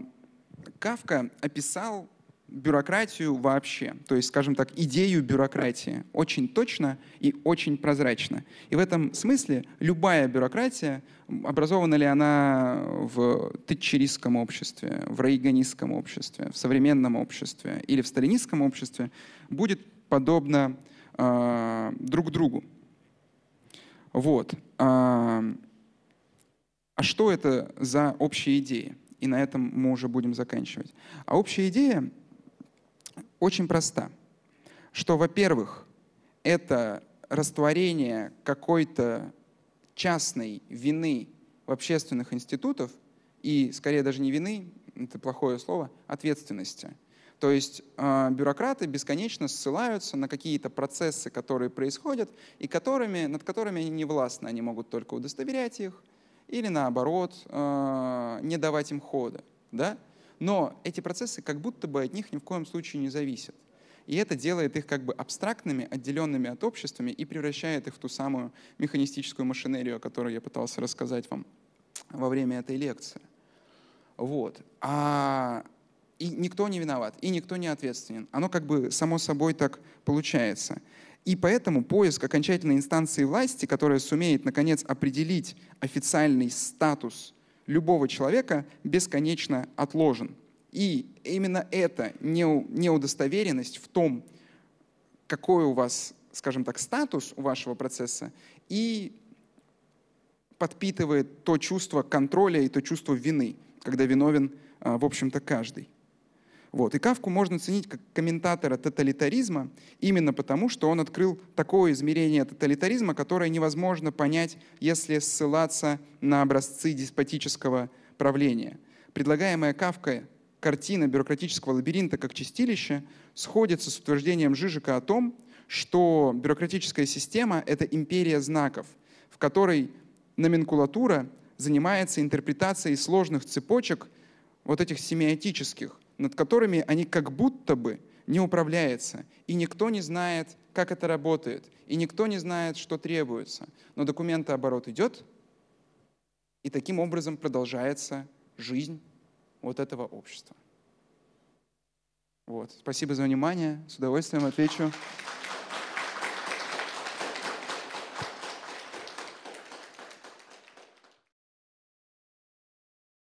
Кавка описал бюрократию вообще, то есть, скажем так, идею бюрократии очень точно и очень прозрачно. И в этом смысле любая бюрократия, образована ли она в тетчеристском обществе, в рейганистском обществе, в современном обществе или в сталинистском обществе, будет подобно э, друг другу. Вот. А, а что это за общие идеи? И на этом мы уже будем заканчивать. А общая идея очень проста. Что, во-первых, это растворение какой-то частной вины в общественных институтов и скорее даже не вины, это плохое слово, ответственности – то есть э, бюрократы бесконечно ссылаются на какие-то процессы, которые происходят, и которыми, над которыми они не властны. Они могут только удостоверять их или, наоборот, э, не давать им хода. Да? Но эти процессы как будто бы от них ни в коем случае не зависят. И это делает их как бы абстрактными, отделенными от обществами и превращает их в ту самую механистическую машинерию, о которой я пытался рассказать вам во время этой лекции. Вот. А и никто не виноват, и никто не ответственен. Оно как бы само собой так получается. И поэтому поиск окончательной инстанции власти, которая сумеет, наконец, определить официальный статус любого человека, бесконечно отложен. И именно эта неудостоверенность в том, какой у вас, скажем так, статус у вашего процесса, и подпитывает то чувство контроля и то чувство вины, когда виновен, а, в общем-то, каждый. Вот. И Кавку можно ценить как комментатора тоталитаризма именно потому, что он открыл такое измерение тоталитаризма, которое невозможно понять, если ссылаться на образцы деспотического правления. Предлагаемая Кавка картина бюрократического лабиринта как чистилище сходится с утверждением Жижика о том, что бюрократическая система — это империя знаков, в которой номенклатура занимается интерпретацией сложных цепочек вот этих семиотических, над которыми они как будто бы не управляются, и никто не знает, как это работает, и никто не знает, что требуется. Но документооборот идет, и таким образом продолжается жизнь вот этого общества. Вот. Спасибо за внимание. С удовольствием отвечу.